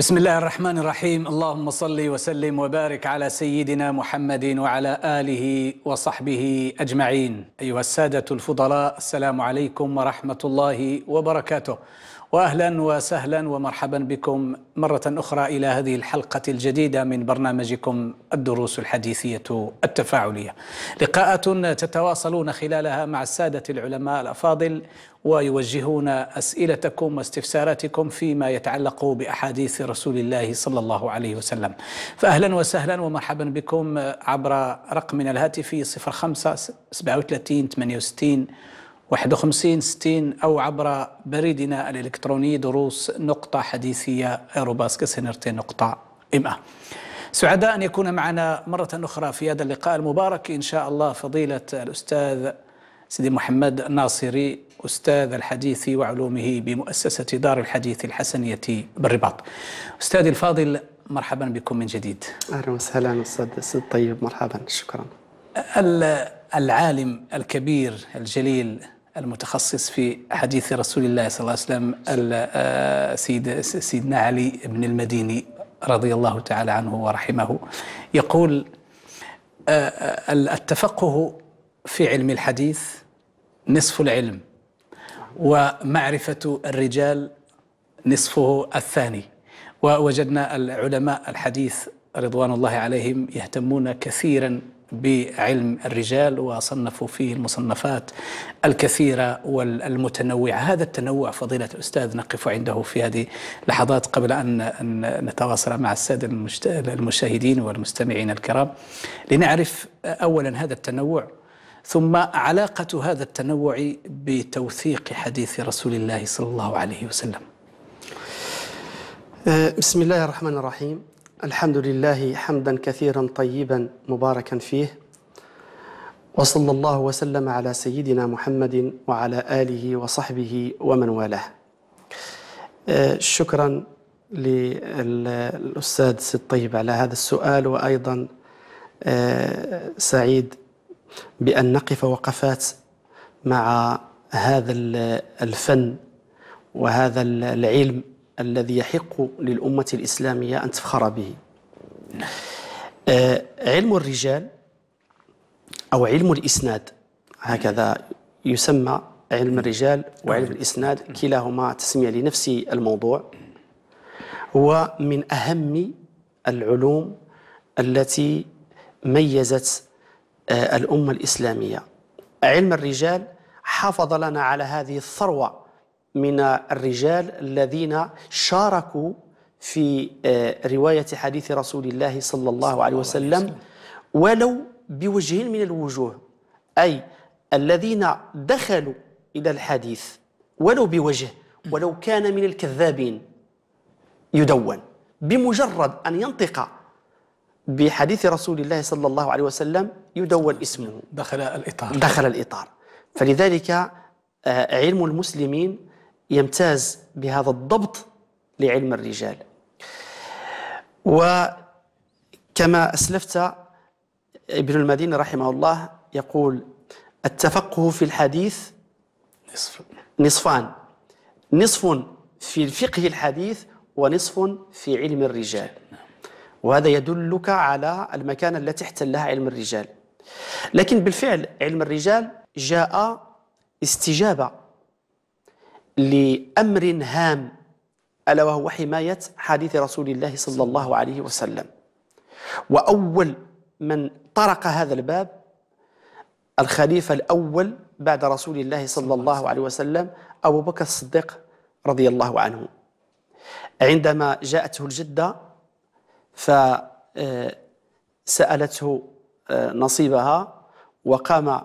بسم الله الرحمن الرحيم اللهم صل وسلم وبارك على سيدنا محمد وعلى اله وصحبه اجمعين ايها الساده الفضلاء السلام عليكم ورحمه الله وبركاته واهلا وسهلا ومرحبا بكم مره اخرى الى هذه الحلقه الجديده من برنامجكم الدروس الحديثيه التفاعليه. لقاءات تتواصلون خلالها مع الساده العلماء الافاضل ويوجهون اسئلتكم واستفساراتكم فيما يتعلق باحاديث رسول الله صلى الله عليه وسلم. فاهلا وسهلا ومرحبا بكم عبر رقمنا الهاتفي 05 37 68 51 60 أو عبر بريدنا الإلكتروني دروس نقطة حديثية ايروباسكس هنرتين نقطة إما سعداء أن يكون معنا مرة أخرى في هذا اللقاء المبارك إن شاء الله فضيلة الأستاذ سيدي محمد الناصري أستاذ الحديث وعلومه بمؤسسة دار الحديث الحسنية بالرباط أستاذي الفاضل مرحبا بكم من جديد أهلا وسهلا أستاذ سيد طيب مرحبا شكرا العالم الكبير الجليل المتخصص في حديث رسول الله صلى الله عليه وسلم السيد آه، سيدنا علي بن المديني رضي الله تعالى عنه ورحمه يقول آه، آه، التفقه في علم الحديث نصف العلم ومعرفة الرجال نصفه الثاني ووجدنا العلماء الحديث رضوان الله عليهم يهتمون كثيرا بعلم الرجال وصنفوا فيه المصنفات الكثيرة والمتنوعة هذا التنوع فضيلة الأستاذ نقف عنده في هذه لحظات قبل أن نتواصل مع السادة المشاهدين والمستمعين الكرام لنعرف أولا هذا التنوع ثم علاقة هذا التنوع بتوثيق حديث رسول الله صلى الله عليه وسلم آه، بسم الله الرحمن الرحيم الحمد لله حمدا كثيرا طيبا مباركا فيه وصلى الله وسلم على سيدنا محمد وعلى آله وصحبه ومن والاه آه، شكرا للأستاذ سيد طيب على هذا السؤال وأيضا آه، سعيد بأن نقف وقفات مع هذا الفن وهذا العلم الذي يحق للأمة الإسلامية أن تفخر به آه، علم الرجال أو علم الإسناد هكذا يسمى علم الرجال وعلم الإسناد كلاهما تسمية لنفس الموضوع هو من أهم العلوم التي ميزت آه، الأمة الإسلامية علم الرجال حافظ لنا على هذه الثروة من الرجال الذين شاركوا في آه، رواية حديث رسول الله صلى الله عليه وسلم ولو بوجه من الوجوه أي الذين دخلوا إلى الحديث ولو بوجه ولو كان من الكذابين يدون بمجرد أن ينطق بحديث رسول الله صلى الله عليه وسلم يدون اسمه دخل الإطار دخل الإطار فلذلك آه، علم المسلمين يمتاز بهذا الضبط لعلم الرجال وكما أسلفت ابن المدينة رحمه الله يقول التفقه في الحديث نصف. نصفان نصف في الفقه الحديث ونصف في علم الرجال وهذا يدلك على المكانة التي احتلها علم الرجال لكن بالفعل علم الرجال جاء استجابة لأمر هام ألا وهو حماية حديث رسول الله صلى الله عليه وسلم وأول من طرق هذا الباب الخليفة الأول بعد رسول الله صلى الله عليه وسلم أبو بكر الصديق رضي الله عنه عندما جاءته الجدة فسألته آه، آه، نصيبها وقام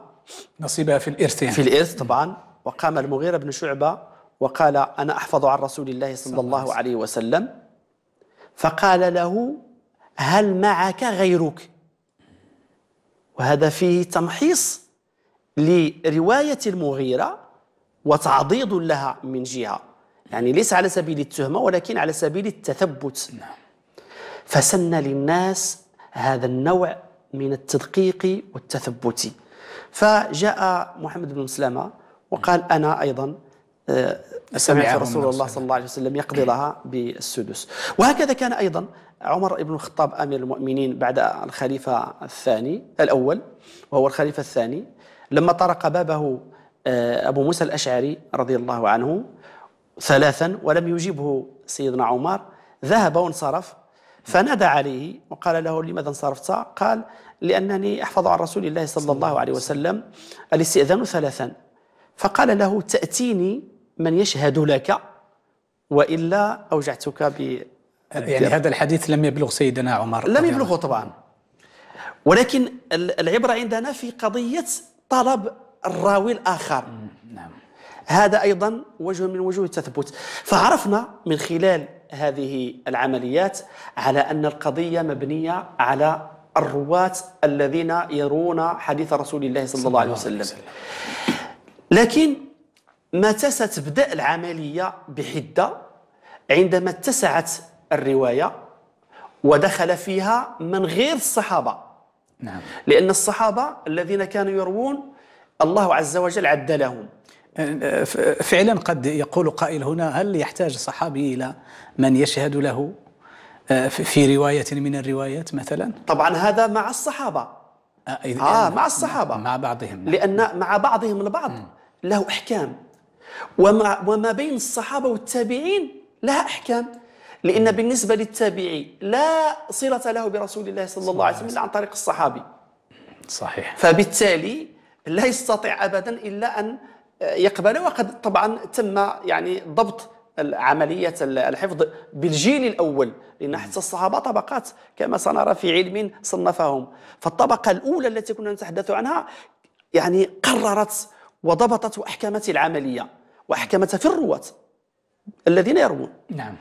نصيبها في الإرث يعني. في الإرث طبعا وقام المغيرة بن شعبة وقال أنا أحفظ عن رسول الله صلى الله عليه وسلم فقال له هل معك غيرك وهذا فيه تمحيص لرواية المغيرة وتعضيض لها من جهة يعني ليس على سبيل التهمة ولكن على سبيل التثبت نعم. فسن للناس هذا النوع من التدقيق والتثبت فجاء محمد بن مسلمة وقال أنا أيضا آه، سمعت رسول الله صلى الله عليه وسلم يقضي لها بالسدس وهكذا كان أيضا عمر بن الخطاب أمير المؤمنين بعد الخليفة الثاني الأول وهو الخليفة الثاني لما طرق بابه آه، أبو موسى الأشعري رضي الله عنه ثلاثا ولم يجيبه سيدنا عمر ذهب وانصرف فنادى عليه وقال له لماذا انصرفت قال لأنني أحفظ عن رسول الله صلى الله عليه وسلم الاستئذان ثلاثا فقال له تأتيني من يشهد لك وإلا أوجعتك ب يعني هذا الحديث لم يبلغ سيدنا عمر لم يبلغه طبعا ولكن العبرة عندنا في قضية طلب الراوي الآخر نعم. هذا أيضا وجه من وجوه التثبت فعرفنا من خلال هذه العمليات على أن القضية مبنية على الرواة الذين يرون حديث رسول الله صلى الله عليه وسلم لكن متى ستبدأ العملية بحدة عندما اتسعت الرواية ودخل فيها من غير الصحابة نعم. لأن الصحابة الذين كانوا يروون الله عز وجل عد لهم أه، أه، فعلا قد يقول قائل هنا هل يحتاج الصحابي إلى من يشهد له أه، في رواية من الروايات مثلا طبعا هذا مع الصحابة آه, آه مع الصحابة مع بعضهم لأن مع بعضهم البعض له أحكام وما, وما بين الصحابة والتابعين لها أحكام لأن بالنسبة للتابعي لا صلة له برسول الله صلى الله عليه وسلم إلا عن طريق الصحابي صحيح فبالتالي لا يستطيع أبدا إلا أن يقبل وقد طبعا تم يعني ضبط عملية الحفظ بالجيل الأول لأن حتى الصحابة طبقات كما سنرى في علم صنفهم فالطبقة الأولى التي كنا نتحدث عنها يعني قررت وضبطت وأحكمت العملية وأحكمت في الرواة الذين يروون نعم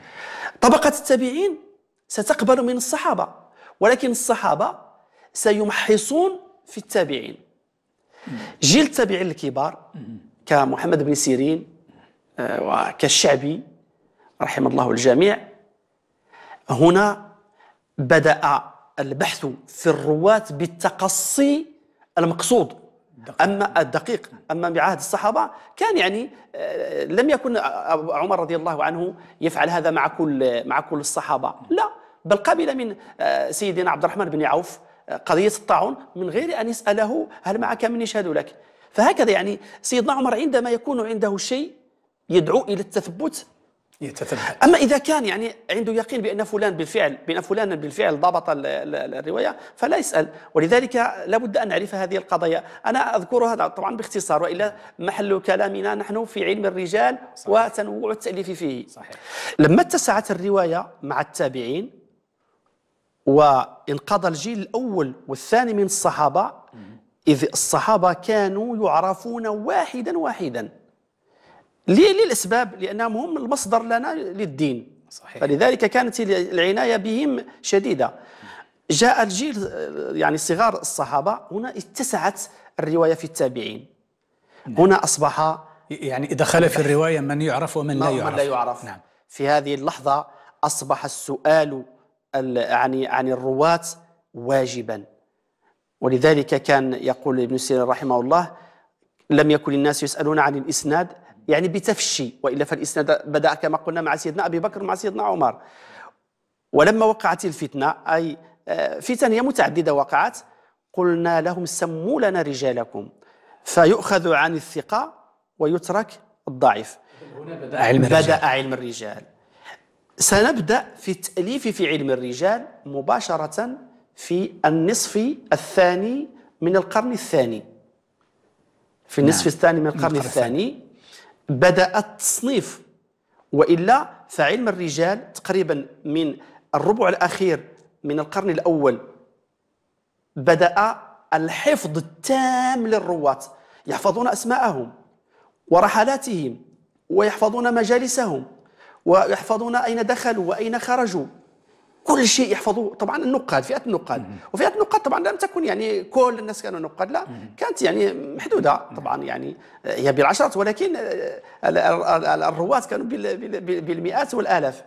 طبقة التابعين ستقبل من الصحابة ولكن الصحابة سيمحصون في التابعين جيل التابعين الكبار كمحمد بن سيرين آه، وكالشعبي رحم الله الجميع هنا بدأ البحث في الرواة بالتقصي المقصود أما الدقيق أما بعهد الصحابة كان يعني آه، لم يكن عمر رضي الله عنه يفعل هذا مع كل مع كل الصحابة لا بل قبل من آه، سيدنا عبد الرحمن بن عوف آه، قضية الطاعون من غير أن يسأله هل معك من يشهد لك فهكذا يعني سيدنا عمر عندما يكون عنده شيء يدعو إلى التثبت إيه، اما اذا كان يعني عنده يقين بان فلان بالفعل بان فلانا بالفعل ضبط الروايه فلا يسال ولذلك لابد ان نعرف هذه القضايا انا اذكر هذا طبعا باختصار والا محل كلامنا نحن في علم الرجال صحيح. وتنوع التاليف فيه صحيح. لما اتسعت الروايه مع التابعين وانقضى الجيل الاول والثاني من الصحابه اذ الصحابه كانوا يعرفون واحدا واحدا ليه للأسباب لأنهم هم المصدر لنا للدين صحيح. فلذلك كانت العناية بهم شديدة جاء الجيل يعني صغار الصحابة هنا اتسعت الرواية في التابعين نعم. هنا أصبح يعني دخل في الرواية من يعرف ومن لا يعرف, من لا يعرف. نعم. في هذه اللحظة أصبح السؤال عن عن الرواة واجبا ولذلك كان يقول ابن سيرين رحمه الله لم يكن الناس يسألون عن الإسناد يعني بتفشي وإلا فالإسناد بدأ كما قلنا مع سيدنا أبي بكر مع سيدنا عمر ولما وقعت الفتنة أي آه، فتن هي متعددة وقعت قلنا لهم سموا لنا رجالكم فيؤخذ عن الثقة ويترك الضعيف بدأ علم الرجال, بدأ علم الرجال. سنبدأ في التأليف في علم الرجال مباشرة في النصف الثاني من القرن الثاني في النصف نعم. الثاني من القرن الثاني بدأ التصنيف وإلا فعلم الرجال تقريبا من الربع الأخير من القرن الأول بدأ الحفظ التام للرواة يحفظون أسماءهم ورحلاتهم ويحفظون مجالسهم ويحفظون أين دخلوا وأين خرجوا كل شيء يحفظوه طبعا النقاد فئه النقاد وفئه النقاد طبعا لم تكن يعني كل الناس كانوا نقاد لا كانت يعني محدوده طبعا يعني هي بالعشرات ولكن الرواد كانوا بالمئات والالاف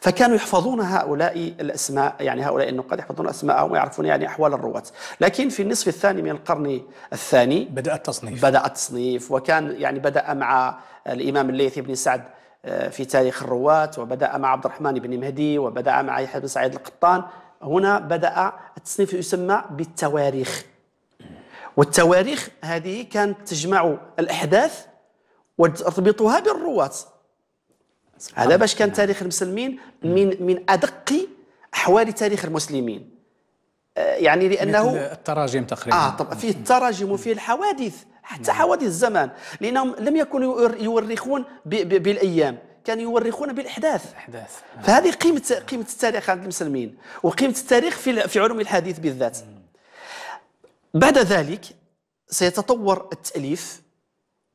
فكانوا يحفظون هؤلاء الاسماء يعني هؤلاء النقاد يحفظون اسماءهم ويعرفون يعني احوال الرواة لكن في النصف الثاني من القرن الثاني بدا التصنيف بدا التصنيف وكان يعني بدا مع الامام الليثي بن سعد آه، في تاريخ الرواة وبدأ مع عبد الرحمن بن مهدي وبدأ مع يحيى بن سعيد القطان هنا بدأ التصنيف يسمى بالتواريخ والتواريخ هذه كانت تجمع الأحداث وتربطها بالرواة هذا باش كان تاريخ المسلمين من من أدق أحوال تاريخ المسلمين آه، يعني لانه التراجم تقريبا اه طبعا فيه التراجم وفيه الحوادث حتى نعم. حوادث الزمان لانهم لم يكونوا يورخون بالايام كانوا يورخون بالاحداث احداث نعم. فهذه قيمه قيمه التاريخ عند المسلمين وقيمه التاريخ في في علوم الحديث بالذات بعد ذلك سيتطور التاليف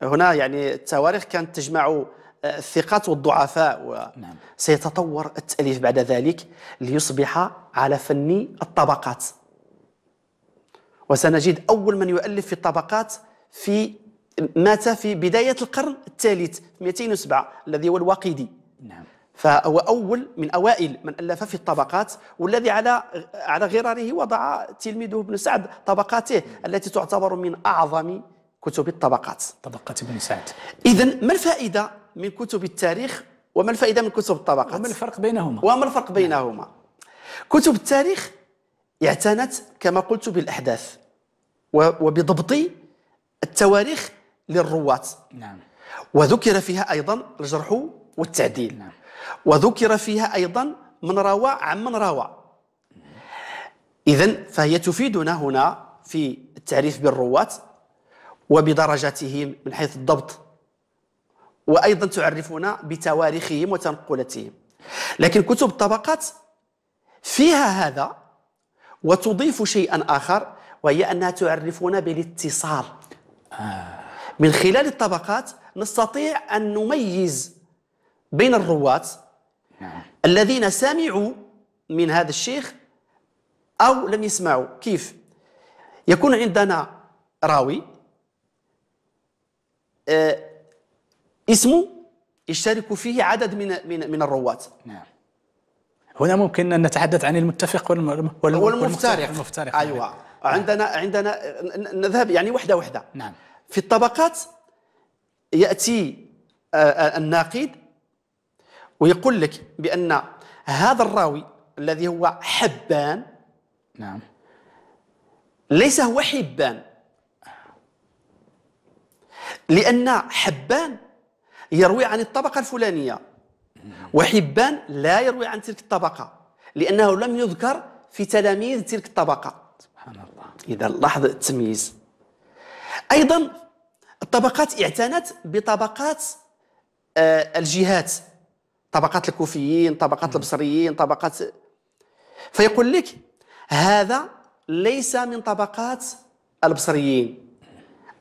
هنا يعني التواريخ كانت تجمع الثقات والضعفاء نعم. سيتطور التأليف بعد ذلك ليصبح على فني الطبقات وسنجد أول من يؤلف في الطبقات في مات في بداية القرن الثالث 207 الذي هو الواقيدي نعم. فهو أول من أوائل من ألف في الطبقات والذي على على غراره وضع تلميذه ابن سعد طبقاته التي تعتبر من أعظم كتب الطبقات طبقات ابن سعد إذا ما الفائدة من كتب التاريخ وما الفائده من كتب الطبقات وما الفرق بينهما وما الفرق بينهما كتب التاريخ اعتنت كما قلت بالاحداث وبضبط التواريخ للرواة نعم وذكر فيها ايضا الجرح والتعديل نعم. وذكر فيها ايضا من روى عن من روى اذا فهي تفيدنا هنا في التعريف بالرواة وبدرجاتهم من حيث الضبط وأيضا تعرفنا بتواريخهم وتنقلاتهم لكن كتب الطبقات فيها هذا وتضيف شيئا آخر وهي أنها تعرفنا بالاتصال آه. من خلال الطبقات نستطيع أن نميز بين الرواة نعم. الذين سمعوا من هذا الشيخ أو لم يسمعوا كيف يكون عندنا راوي آه، اسمه يشترك فيه عدد من من من الرواة نعم هنا ممكن أن نتحدث عن المتفق والم... والم... والمفترق المفترق أيوة نعم. عندنا عندنا نذهب يعني وحدة وحدة نعم في الطبقات يأتي آه، آه، الناقد ويقول لك بأن هذا الراوي الذي هو حبان نعم ليس هو حبان لأن حبان يروي عن الطبقة الفلانية وحبان لا يروي عن تلك الطبقة لأنه لم يذكر في تلاميذ تلك الطبقة سبحان الله إذا لاحظ التمييز أيضا الطبقات اعتنت بطبقات آه، الجهات طبقات الكوفيين طبقات البصريين طبقات فيقول لك هذا ليس من طبقات البصريين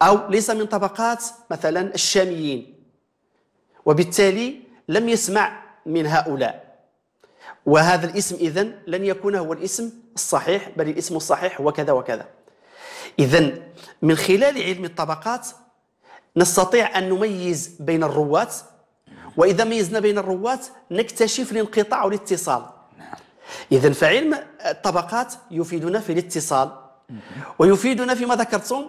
أو ليس من طبقات مثلا الشاميين وبالتالي لم يسمع من هؤلاء وهذا الاسم إذن لن يكون هو الاسم الصحيح بل الاسم الصحيح هو كذا وكذا إذا من خلال علم الطبقات نستطيع أن نميز بين الرواة وإذا ميزنا بين الرواة نكتشف الانقطاع والاتصال نعم. إذا فعلم الطبقات يفيدنا في الاتصال ويفيدنا فيما ذكرتم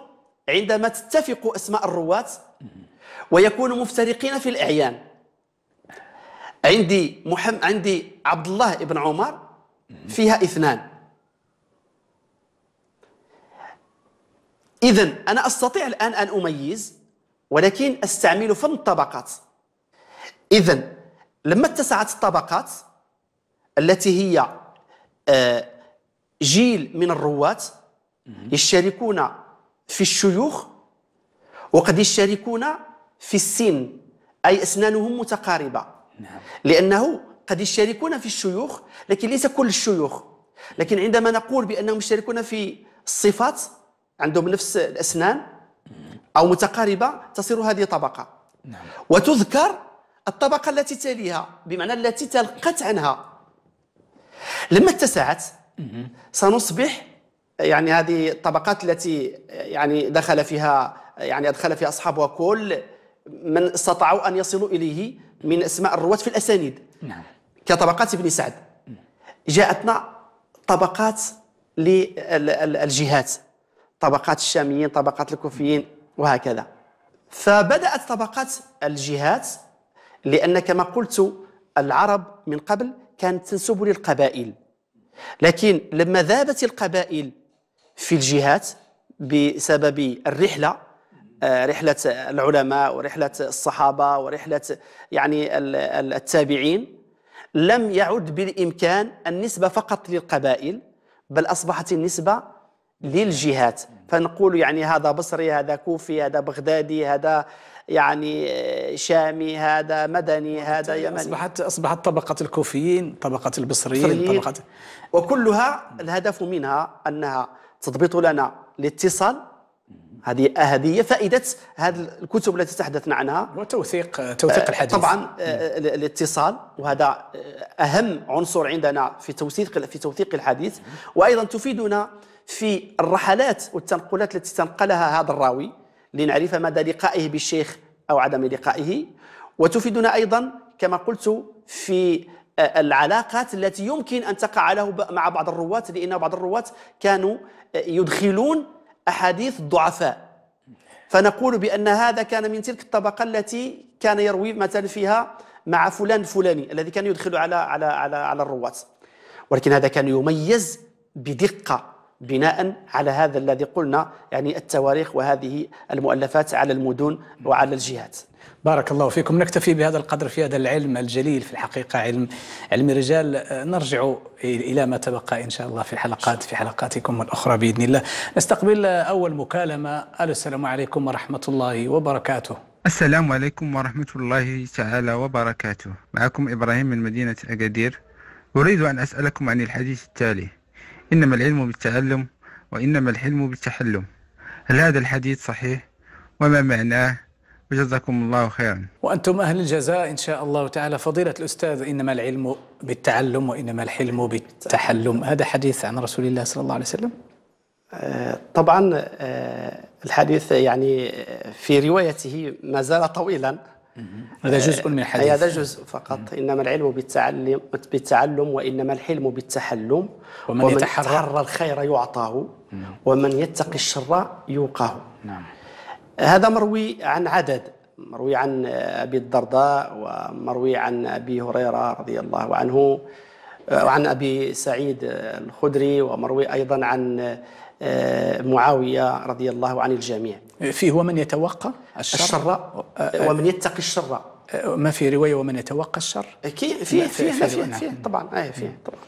عندما تتفق أسماء الرواة ويكونوا مفترقين في الأعيان عندي محمد عندي عبد الله بن عمر فيها اثنان إذا أنا أستطيع الآن أن أميز ولكن أستعمل فن الطبقات إذا لما اتسعت الطبقات التي هي آه، جيل من الرواة يشاركون في الشيوخ وقد يشاركون في السن أي أسنانهم متقاربة نعم. لأنه قد يشتركون في الشيوخ لكن ليس كل الشيوخ لكن عندما نقول بأنهم يشتركون في الصفات عندهم نفس الأسنان أو متقاربة تصير هذه طبقة نعم. وتذكر الطبقة التي تليها بمعنى التي تلقت عنها لما اتسعت سنصبح يعني هذه الطبقات التي يعني دخل فيها يعني أدخل فيها أصحابها كل من استطاعوا أن يصلوا إليه من أسماء الرواة في الأسانيد نعم. كطبقات ابن سعد جاءتنا طبقات للجهات طبقات الشاميين طبقات الكوفيين وهكذا فبدأت طبقات الجهات لأن كما قلت العرب من قبل كانت تنسب للقبائل لكن لما ذابت القبائل في الجهات بسبب الرحلة آه، رحلة العلماء ورحلة الصحابة ورحلة يعني التابعين لم يعد بالإمكان النسبة فقط للقبائل بل أصبحت النسبة للجهات فنقول يعني هذا بصري هذا كوفي هذا بغدادي هذا يعني آه، شامي هذا مدني هذا يمني أصبحت أصبحت طبقة الكوفيين طبقة البصريين طبقة وكلها الهدف منها أنها تضبط لنا الاتصال هذه هذه فائده هذه الكتب التي تحدثنا عنها وتوثيق توثيق آه، الحديث طبعا آه، الاتصال وهذا آه، اهم عنصر عندنا في توثيق في توثيق الحديث وايضا تفيدنا في الرحلات والتنقلات التي تنقلها هذا الراوي لنعرف مدى لقائه بالشيخ او عدم لقائه وتفيدنا ايضا كما قلت في العلاقات التي يمكن ان تقع له مع بعض الرواه لان بعض الرواه كانوا يدخلون أحاديث الضعفاء فنقول بأن هذا كان من تلك الطبقة التي كان يروي مثلا فيها مع فلان الفلاني الذي كان يدخل على على على على الرواة ولكن هذا كان يميز بدقة بناء على هذا الذي قلنا يعني التواريخ وهذه المؤلفات على المدن وعلى الجهات بارك الله فيكم نكتفي بهذا القدر في هذا العلم الجليل في الحقيقة علم علم رجال نرجع إلى ما تبقى إن شاء الله في حلقات في حلقاتكم الأخرى بإذن الله نستقبل أول مكالمة ألو السلام عليكم ورحمة الله وبركاته السلام عليكم ورحمة الله تعالى وبركاته معكم إبراهيم من مدينة أكادير أريد أن أسألكم عن الحديث التالي إنما العلم بالتعلم وإنما الحلم بالتحلم هل هذا الحديث صحيح وما معناه وجزاكم الله خيرا وأنتم أهل الجزاء إن شاء الله تعالى فضيلة الأستاذ إنما العلم بالتعلم وإنما الحلم بالتحلم هذا حديث عن رسول الله صلى الله عليه وسلم أه، طبعا أه، الحديث يعني في روايته ما زال طويلا هذا جزء من الحديث أه، هذا جزء فقط إنما العلم بالتعلم بالتعلم وإنما الحلم بالتحلم ومن, ومن يتحرى الخير يعطاه ومن يتقي الشر يوقاه نعم هذا مروي عن عدد مروي عن أبي الدرداء ومروي عن أبي هريرة رضي الله عنه وعن آه، أبي سعيد الخدري ومروي أيضا عن آه، معاوية رضي الله عن الجميع فيه ومن يتوقى الشر, الشر آه، ومن يتقي الشر ما في رواية ومن يتوقى الشر في في في, في, نعم. فيه, طبعا أي في طبعا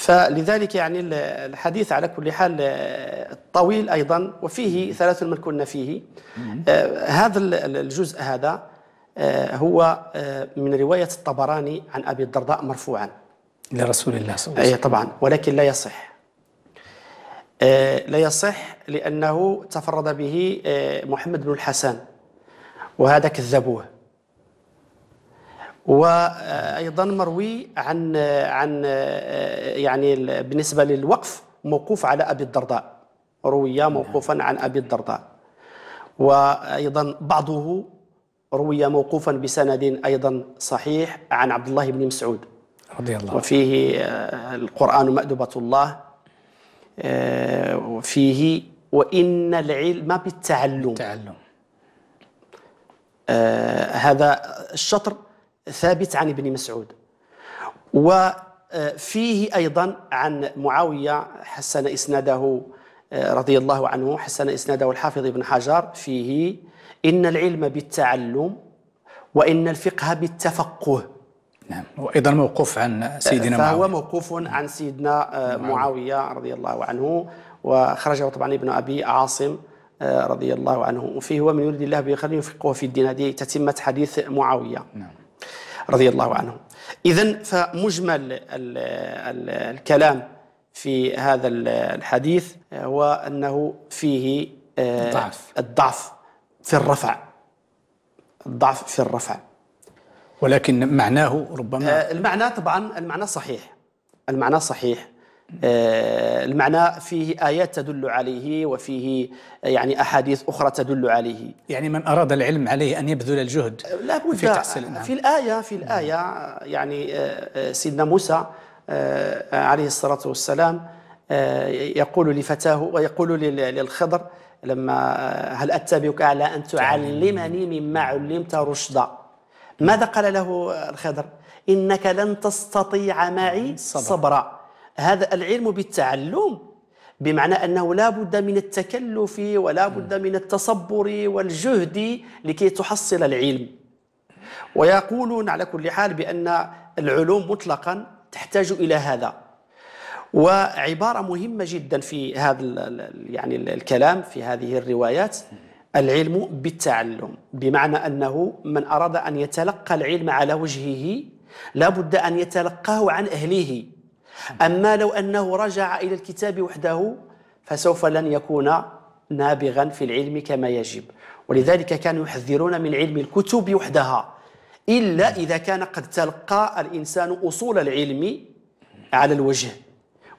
فلذلك يعني الحديث على كل حال آه، طويل ايضا وفيه ثلاث من كنا فيه آه هذا الجزء هذا آه هو آه من روايه الطبراني عن ابي الدرداء مرفوعا لرسول الله صلى الله عليه وسلم طبعا ولكن لا يصح آه، لا يصح لانه تفرد به آه، محمد بن الحسن وهذا كذبوه وايضا مروي عن عن يعني بالنسبه للوقف موقوف على ابي الدرداء روي نعم. موقوفا عن ابي الدرداء وايضا بعضه روي موقوفا بسند ايضا صحيح عن عبد الله بن مسعود رضي الله وفيه آه، القران مأدبه الله آه، وفيه وان العلم بالتعلم التعلم آه هذا الشطر ثابت عن ابن مسعود وفيه آه، أيضا عن معاوية حسن إسناده آه، رضي الله عنه حسن إسناده الحافظ ابن حجر فيه إن العلم بالتعلم وإن الفقه بالتفقه نعم وأيضا موقوف عن سيدنا فهو معاوية فهو موقوف عن سيدنا آه، معاوية رضي الله عنه وخرجه طبعا ابن أبي عاصم رضي الله عنه وفيه ومن يريد الله به خير يفقهه في الدين هذه تتمة حديث معاوية نعم رضي الله عنهم إذا فمجمل الكلام في هذا الحديث آه، هو أنه فيه آه، الضعف الضعف في الرفع الضعف في الرفع ولكن معناه ربما آه، المعنى طبعا المعنى صحيح المعنى صحيح آه، المعنى فيه آيات تدل عليه وفيه آه، يعني أحاديث أخرى تدل عليه يعني من أراد العلم عليه أن يبذل الجهد آه، لا بد في نعم. في الآية في الآية يعني سيدنا موسى عليه الصلاة والسلام يقول لفتاه ويقول للخضر لما هل أتبعك على أن تعلمني مما علمت رشدا ماذا قال له الخضر إنك لن تستطيع معي صبرا هذا العلم بالتعلم بمعنى أنه لا بد من التكلف ولا بد من التصبر والجهد لكي تحصل العلم ويقولون على كل حال بأن العلوم مطلقا تحتاج إلى هذا وعبارة مهمة جدا في هذا يعني الكلام في هذه الروايات العلم بالتعلم بمعنى أنه من أراد أن يتلقى العلم على وجهه لا بد أن يتلقاه عن أهله أما لو أنه رجع إلى الكتاب وحده فسوف لن يكون نابغا في العلم كما يجب ولذلك كانوا يحذرون من علم الكتب وحدها إلا إذا كان قد تلقى الإنسان أصول العلم على الوجه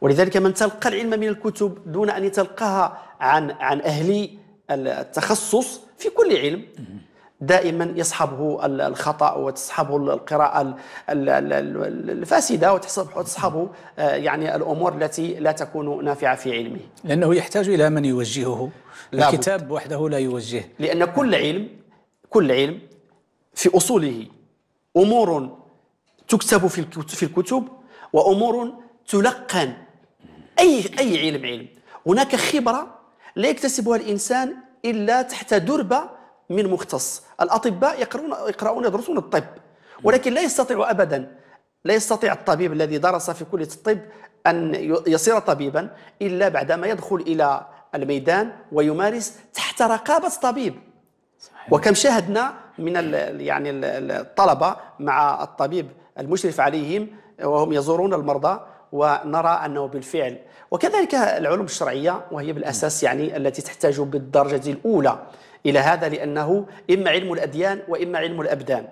ولذلك من تلقى العلم من الكتب دون أن يتلقاها عن عن أهل التخصص في كل علم دائما يصحبه الخطا وتصحبه القراءه الفاسده وتصحبه آه، يعني الامور التي لا تكون نافعه في علمه لانه يحتاج الى من يوجهه الكتاب وحده لا يوجه لان كل علم كل علم في اصوله امور تكتب في الكتب وامور تلقن اي اي علم علم هناك خبره لا يكتسبها الانسان الا تحت دربه من مختص الأطباء يقرؤون, يقرؤون يدرسون الطب ولكن لا يستطيع أبدا لا يستطيع الطبيب الذي درس في كلية الطب أن يصير طبيبا إلا بعدما يدخل إلى الميدان ويمارس تحت رقابة طبيب صحيح. وكم شاهدنا من يعني الطلبة مع الطبيب المشرف عليهم وهم يزورون المرضى ونرى أنه بالفعل وكذلك العلوم الشرعية وهي بالأساس يعني التي تحتاج بالدرجة الأولى إلى هذا لأنه إما علم الأديان وإما علم الأبدان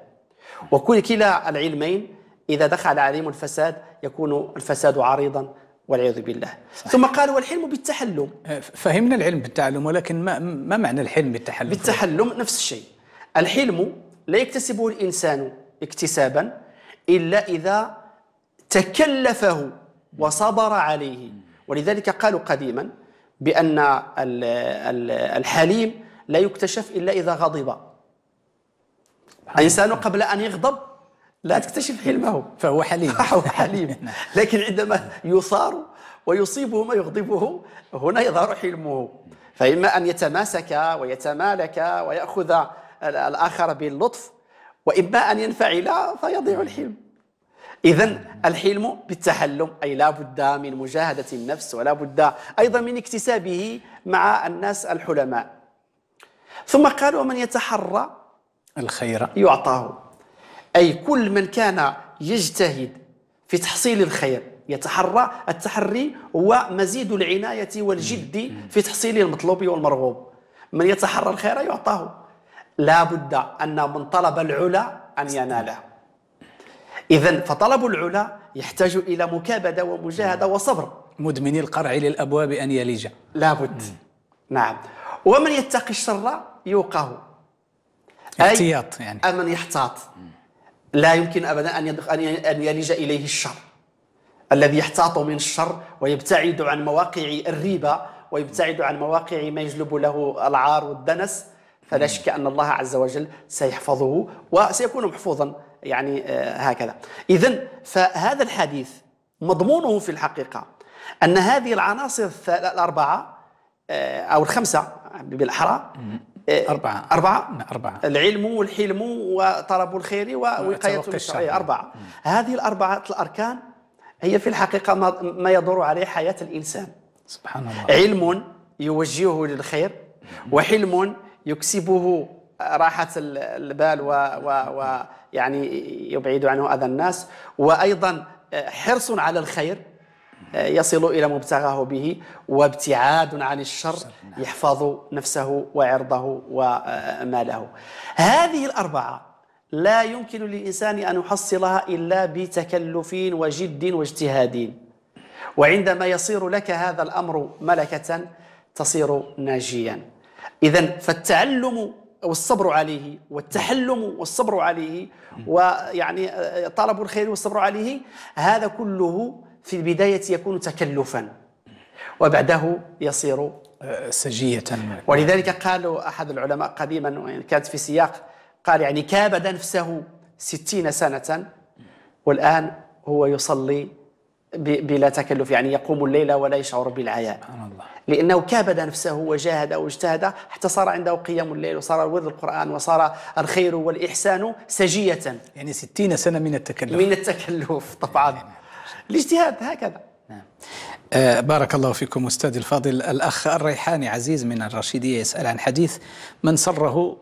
وكل كلا العلمين إذا دخل عليهم الفساد يكون الفساد عريضا والعياذ بالله صحيح. ثم قال والحلم بالتحلم أه، فهمنا العلم بالتعلم ولكن ما, ما معنى الحلم بالتحلم بالتحلم نفس الشيء الحلم لا يكتسبه الإنسان اكتسابا إلا إذا تكلفه وصبر عليه ولذلك قالوا قديما بأن الحليم لا يكتشف إلا إذا غضب الإنسان قبل أن يغضب لا تكتشف حلمه فهو حليم فهو حليم نعم. لكن عندما يثار ويصيبه ما يغضبه هنا يظهر حلمه فإما أن يتماسك ويتمالك ويأخذ الآخر باللطف وإما أن ينفعل فيضيع نعم. الحلم إذا الحلم بالتحلم أي لا بد من مجاهدة النفس ولا بد أيضا من اكتسابه مع الناس الحلماء ثم قال ومن يتحرى الخير يعطاه أي كل من كان يجتهد في تحصيل الخير يتحرى التحري هو مزيد العناية والجد في تحصيل المطلوب والمرغوب من يتحرى الخير يعطاه لا بد أن من طلب العلا أن يناله إذا فطلب العلا يحتاج إلى مكابدة ومجاهدة وصبر مدمني القرع للأبواب أن يلج لابد نعم ومن يتقي الشر يوقاه احتياط يعني أمن يحتاط لا يمكن أبدا أن أن يلج إليه الشر الذي يحتاط من الشر ويبتعد عن مواقع الربا ويبتعد عن مواقع ما يجلب له العار والدنس فلا شك أن الله عز وجل سيحفظه وسيكون محفوظا يعني آه، هكذا إذا فهذا الحديث مضمونه في الحقيقة أن هذه العناصر الأربعة آه، أو الخمسة بالاحرى إيه، أربعة أربعة أربعة العلم والحلم وطلب الخير ووقاية الشرعية أربعة هذه الأربعة الأركان هي في الحقيقة ما يدور عليه حياة الإنسان سبحان الله علم يوجهه للخير وحلم يكسبه راحة البال ويعني يبعد عنه أذى الناس وأيضا آه، حرص على الخير يصل إلى مبتغاه به وابتعاد عن الشر يحفظ نفسه وعرضه وماله هذه الأربعة لا يمكن للإنسان أن يحصلها إلا بتكلف وجد واجتهاد وعندما يصير لك هذا الأمر ملكة تصير ناجيا إذا فالتعلم والصبر عليه والتحلم والصبر عليه ويعني آه، طلب الخير والصبر عليه هذا كله في البداية يكون تكلفا وبعده يصير آه، سجية ولذلك قال أحد العلماء قديما وإن كانت في سياق قال يعني كابد نفسه ستين سنة والآن هو يصلي بلا تكلف يعني يقوم الليل ولا يشعر بالعياء لأنه كابد نفسه وجاهد واجتهد حتى صار عنده قيام الليل وصار ورد القرآن وصار الخير والإحسان سجية يعني ستين سنة من التكلف من التكلف طبعا يعني الاجتهاد هكذا نعم. آه، بارك الله فيكم أستاذ الفاضل الأخ الريحاني عزيز من الرشيدية يسأل عن حديث من سره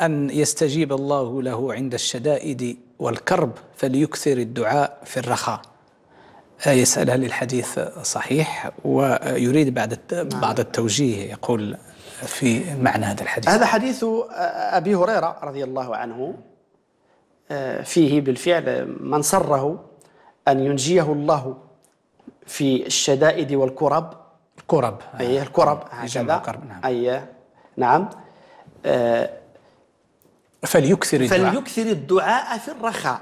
أن يستجيب الله له عند الشدائد والكرب فليكثر الدعاء في الرخاء آه، يسأل هل الحديث صحيح ويريد بعد نعم. بعض التوجيه يقول في معنى هذا الحديث هذا حديث آه، أبي هريرة رضي الله عنه فيه بالفعل من سره أن ينجيه الله في الشدائد والكرب الكرب أي الكرب آه. هكذا نعم. أي نعم آه فليكثر الدعاء فليكثر الدعاء في الرخاء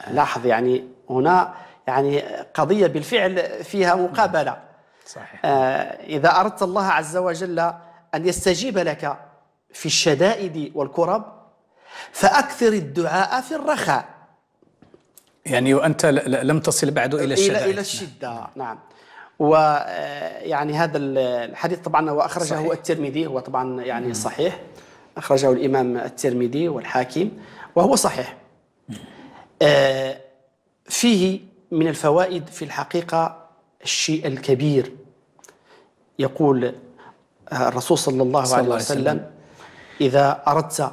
آه. لاحظ يعني هنا يعني قضية بالفعل فيها مقابلة نعم. صحيح آه إذا أردت الله عز وجل أن يستجيب لك في الشدائد والكرب فأكثر الدعاء في الرخاء يعني وأنت لم تصل بعد إلى الشده إلى, إلى الشدة نعم, نعم. ويعني آه، هذا الحديث طبعا وأخرجه صحيح. الترمذي هو طبعا يعني صحيح أخرجه الإمام الترمذي والحاكم وهو صحيح آه، فيه من الفوائد في الحقيقة الشيء الكبير يقول آه، الرسول صلى الله عليه وسلم إذا أردت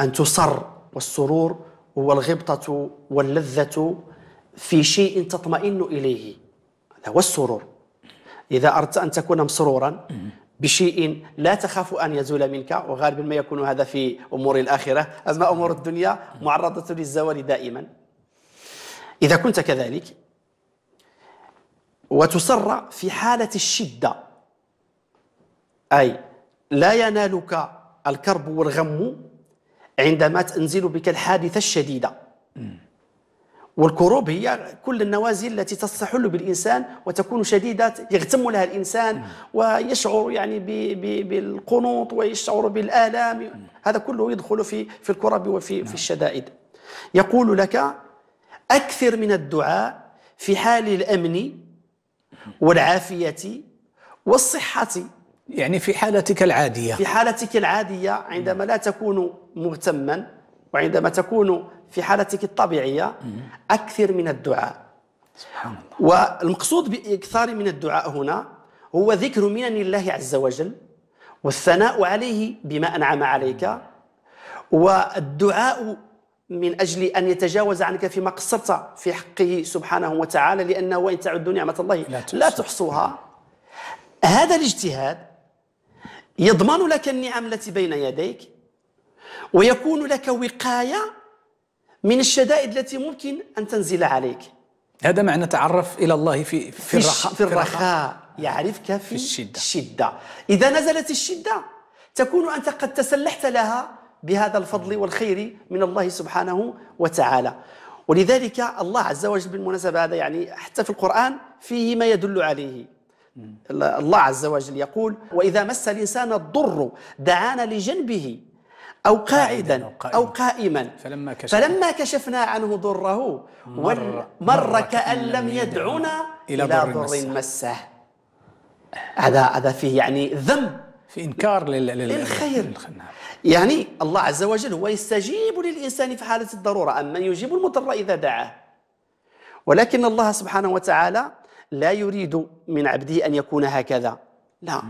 أن تصر والسرور هو الغبطة واللذة في شيء تطمئن إليه هذا هو السرور إذا أردت أن تكون مسرورا بشيء لا تخاف أن يزول منك وغالبا ما يكون هذا في أمور الآخرة أما أمور الدنيا معرضة للزوال دائما إذا كنت كذلك وتصر في حالة الشدة أي لا ينالك الكرب والغم عندما تنزل بك الحادثة الشديدة والكروب هي كل النوازل التي تستحل بالإنسان وتكون شديدة يغتم لها الإنسان ويشعر يعني بالقنوط ويشعر بالآلام هذا كله يدخل في في الكرب وفي في نعم. الشدائد يقول لك أكثر من الدعاء في حال الأمن والعافية والصحة يعني في حالتك العادية في حالتك العادية عندما لا تكون مهتما وعندما تكون في حالتك الطبيعية أكثر من الدعاء سبحان الله والمقصود بإكثار من الدعاء هنا هو ذكر منن الله عز وجل والثناء عليه بما أنعم عليك والدعاء من أجل أن يتجاوز عنك فيما قصرت في حقه سبحانه وتعالى لأنه وإن تعدوا نعمة الله لا تحصوها هذا الاجتهاد يضمن لك النعم التي بين يديك ويكون لك وقاية من الشدائد التي ممكن أن تنزل عليك هذا معنى تعرف إلى الله في, في, في الرخاء في الرخاء يعرفك في, في الشدة. الشدة إذا نزلت الشدة تكون أنت قد تسلحت لها بهذا الفضل والخير من الله سبحانه وتعالى ولذلك الله عز وجل بالمناسبة هذا يعني حتى في القرآن فيه ما يدل عليه الله عز وجل يقول وإذا مس الإنسان الضر دعانا لجنبه أو قاعدا أو قائما, فلما, كشفنا فلما كشفنا عنه ضره مر, مر كأن لم يدعنا إلى ضر مسه هذا هذا فيه يعني ذنب في إنكار للخير يعني الله عز وجل هو يستجيب للإنسان في حالة الضرورة أما يجيب المضر إذا دعاه ولكن الله سبحانه وتعالى لا يريد من عبده أن يكون هكذا لا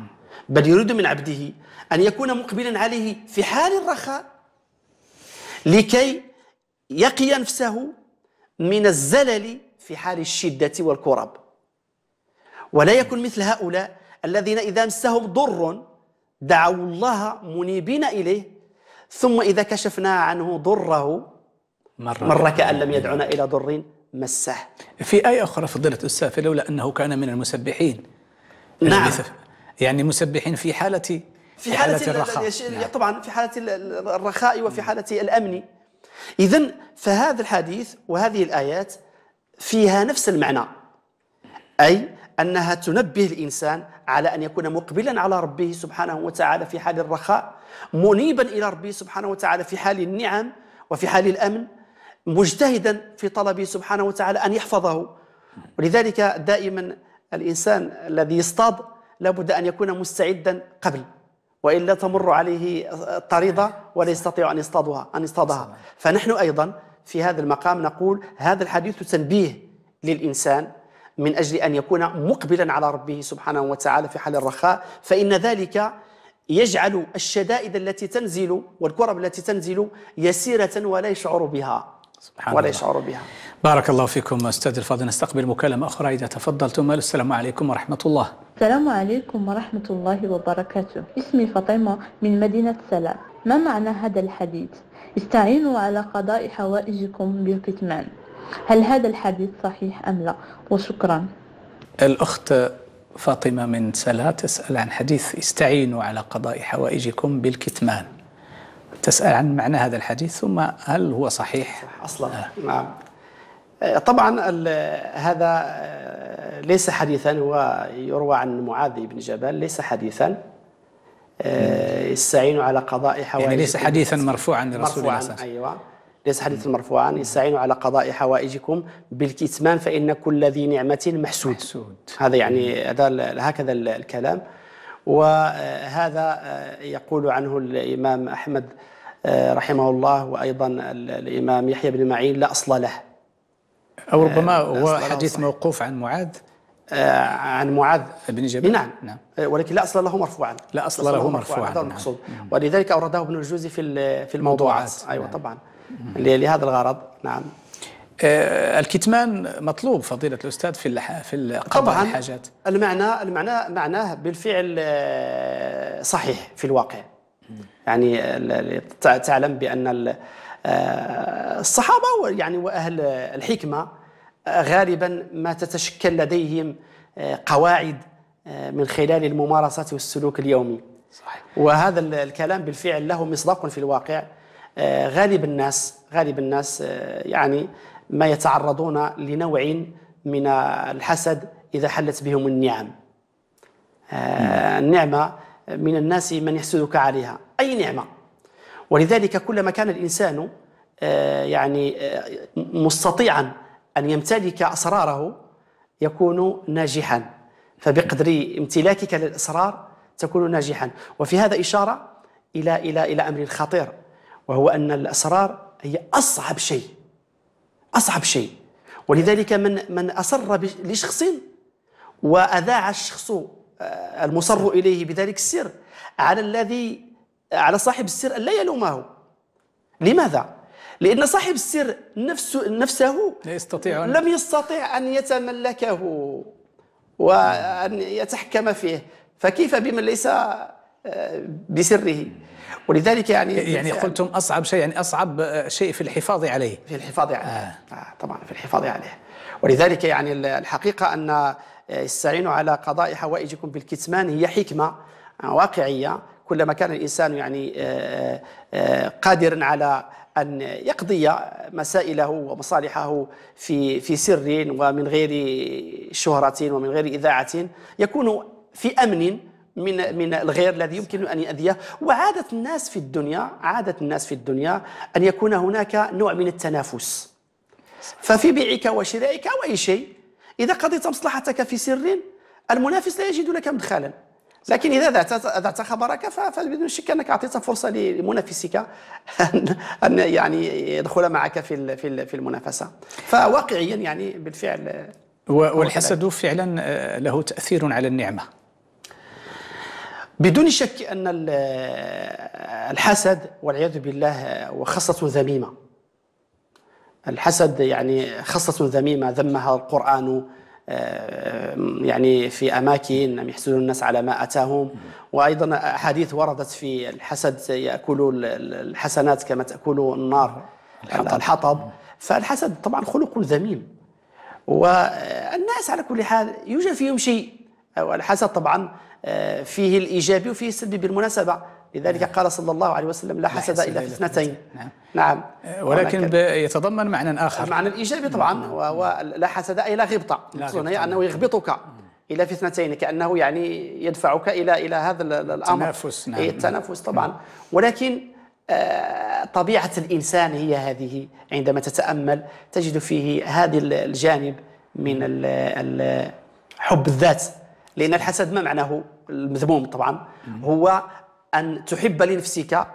بل يريد من عبده أن يكون مقبلا عليه في حال الرخاء لكي يقي نفسه من الزلل في حال الشدة والكرب ولا يكون مثل هؤلاء الذين إذا مسهم ضر دعوا الله منيبين إليه ثم إذا كشفنا عنه ضره مرة, مرة كأن لم يدعنا إلى ضر مسه في آية أخرى فضلت أستاذ فلولا أنه كان من المسبحين نعم يعني مسبحين في حالة في, في حالة, حالة الرخاء نعم. طبعا في حالة الرخاء وفي حالة الأمن إذا فهذا الحديث وهذه الآيات فيها نفس المعنى أي أنها تنبه الإنسان على أن يكون مقبلا على ربه سبحانه وتعالى في حال الرخاء منيبا إلى ربه سبحانه وتعالى في حال النعم وفي حال الأمن مجتهدا في طلبه سبحانه وتعالى أن يحفظه ولذلك دائما الإنسان الذي يصطاد لابد أن يكون مستعدا قبل وإلا تمر عليه طريضة ولا يستطيع أن يصطادها أن يصطادها فنحن أيضا في هذا المقام نقول هذا الحديث تنبيه للإنسان من أجل أن يكون مقبلا على ربه سبحانه وتعالى في حال الرخاء فإن ذلك يجعل الشدائد التي تنزل والكرب التي تنزل يسيرة ولا يشعر بها سبحان ولا يشعر بها بارك الله فيكم أستاذ الفاضل نستقبل مكالمة أخرى إذا تفضلتم السلام عليكم ورحمة الله السلام عليكم ورحمة الله وبركاته اسمي فاطمة من مدينة سلا ما معنى هذا الحديث استعينوا على قضاء حوائجكم بالكتمان هل هذا الحديث صحيح أم لا وشكرا الأخت فاطمة من سلا تسأل عن حديث استعينوا على قضاء حوائجكم بالكتمان تسأل عن معنى هذا الحديث ثم هل هو صحيح أصلا نعم. آه. نعم طبعا هذا آه، ليس حديثا هو يروى عن معاذ بن جبل ليس حديثا آه، يستعين على قضاء حوائج يعني ليس حديثا مرفوعا لرسول الله صلى الله عليه وسلم أيوة. ليس حديثا مرفوعا يستعين على قضاء حوائجكم بالكتمان فإن كل ذي نعمة محسود, محسود. هذا يعني هذا هكذا الكلام وهذا آه، يقول عنه الإمام أحمد آه، رحمه الله وأيضا الإمام يحيى بن معين لا أصل له أو ربما آه، هو حديث موقوف عن معاذ عن معاذ بن جبل نعم, نعم. ولكن لا اصل له مرفوعا لا اصل له, له مرفوعا هذا نعم. المقصود نعم. ولذلك اورده ابن الجوزي في في الموضوعات ايوه نعم. طبعا لهذا الغرض نعم آه، الكتمان مطلوب فضيلة الأستاذ في في قضاء الحاجات المعنى المعنى معناه بالفعل آه، صحيح في الواقع يعني تعلم بأن آه، الصحابة يعني وأهل الحكمة غالبا ما تتشكل لديهم قواعد من خلال الممارسات والسلوك اليومي صحيح. وهذا الكلام بالفعل له مصداق في الواقع غالب الناس غالب الناس يعني ما يتعرضون لنوع من الحسد إذا حلت بهم النعم آه، النعمة من الناس من يحسدك عليها أي نعمة ولذلك كلما كان الإنسان آه، يعني آه، مستطيعا أن يمتلك أسراره يكون ناجحا فبقدر امتلاكك للأسرار تكون ناجحا وفي هذا إشارة إلى إلى إلى أمر خطير وهو أن الأسرار هي أصعب شيء أصعب شيء ولذلك من من أصر لشخص وأذاع الشخص آه، المصر إليه بذلك السر على الذي على صاحب السر أن لا يلومه لماذا؟ لأن صاحب السر نفسه, نفسه لا يستطيع أن... لم يستطع أن يتملكه وأن يتحكم فيه فكيف بمن ليس آه، بسره ولذلك يعني إيه، يعني قلتم اصعب شيء يعني اصعب شيء في الحفاظ عليه في الحفاظ عليه آه. آه طبعا في الحفاظ عليه ولذلك يعني الحقيقه ان استعينوا آه، على قضاء حوائجكم بالكتمان هي حكمه آه، واقعيه كلما كان الانسان يعني آه، قادرا على ان يقضي مسائله ومصالحه في في سر ومن غير شهره ومن غير اذاعه يكون في امن من من الغير الذي يمكن ان يؤذيه وعاده الناس في الدنيا عاده الناس في الدنيا ان يكون هناك نوع من التنافس ففي بيعك وشرائك او اي شيء اذا قضيت مصلحتك في سر المنافس لا يجد لك مدخلا لكن اذا ذعت خبرك فبدون شك انك اعطيت فرصه لمنافسك ان يعني يدخل معك في في المنافسه فواقعيا يعني بالفعل والحسد فعلا آه، له تاثير على النعمه بدون شك أن الحسد والعياذ بالله وخصة ذميمة الحسد يعني خصة ذميمة ذمها القرآن آه، يعني في أماكن أم يحسدون الناس على ما أتاهم وأيضا أحاديث وردت في الحسد يأكل الحسنات كما تأكل النار الحطب, الحطب. فالحسد طبعا خلق ذميم والناس على كل حال يوجد فيهم شيء الحسد طبعا آه، فيه الإيجابي وفيه السلبي بالمناسبة لذلك نعم. قال صلى الله عليه وسلم لا حسد إلا في اثنتين نعم, نعم. آه، ولكن يتضمن معنى آخر معنى الإيجابي طبعا نعم. ولا حسد أي لا غبطة هي أنه نعم. يغبطك الى في اثنتين كانه يعني يدفعك الى الى هذا الامر التنافس نعم إيه، التنافس طبعا نعم. ولكن آه، طبيعه الانسان هي هذه عندما تتامل تجد فيه هذا الجانب من حب الذات لأن الحسد ما معناه المذموم طبعا هو أن تحب لنفسك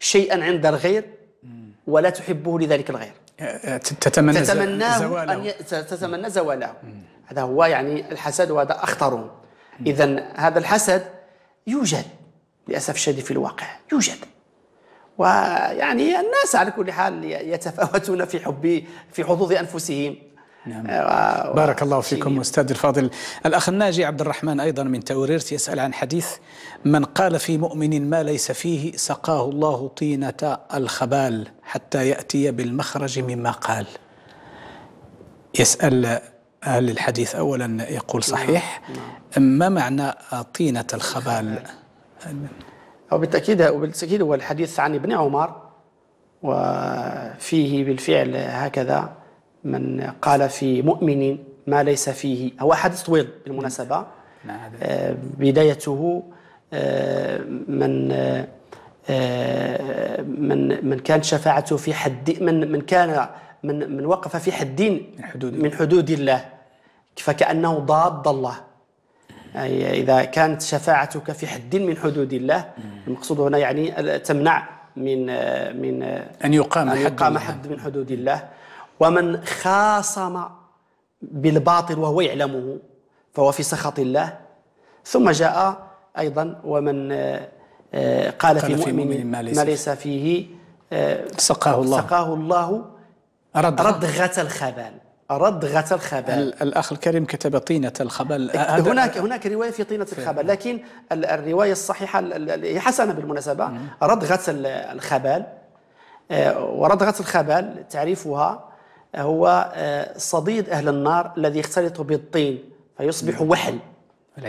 شيئا عند الغير ولا تحبه لذلك الغير تتمنى زواله أن تتمنى زواله هذا هو يعني الحسد وهذا أخطر إذا هذا الحسد يوجد للأسف الشديد في الواقع يوجد ويعني الناس على كل حال يتفاوتون في حب في حظوظ أنفسهم نعم. آه، بارك الله فيكم أستاذ الفاضل الأخ الناجي عبد الرحمن أيضا من توريرت يسأل عن حديث من قال في مؤمن ما ليس فيه سقاه الله طينة الخبال حتى يأتي بالمخرج مما قال يسأل هل الحديث أولا يقول نعم، صحيح نعم. ما معنى طينة الخبال أو بالتأكيد وبالتأكيد هو الحديث عن ابن عمر وفيه بالفعل هكذا من قال في مؤمن ما ليس فيه هو حديث طويل بالمناسبة نعم. نعم. آه، بدايته آه، آه، من من من كانت شفاعته في حد من من كان من من وقف في حد من حدود من حدود الله فكأنه ضاد الله أي إذا كانت شفاعتك في حد من حدود الله المقصود هنا يعني تمنع من من أن يقام أن يقام حد من حدود الله ومن خاصم بالباطل وهو يعلمه فهو في سخط الله ثم جاء أيضا ومن آه، قال في مؤمن ما ليس, ما ليس فيه آه، سقاه الله سقاه الله ردغة الخبال ردغة الخبال الأخ الكريم كتب طينة الخبال إيه، هناك هناك رواية في طينة الخبال لكن الرواية الصحيحة هي حسنة بالمناسبة ردغة الخبال آه، وردغة الخبال تعريفها هو آه، صديد أهل النار الذي يختلط بالطين فيصبح وحل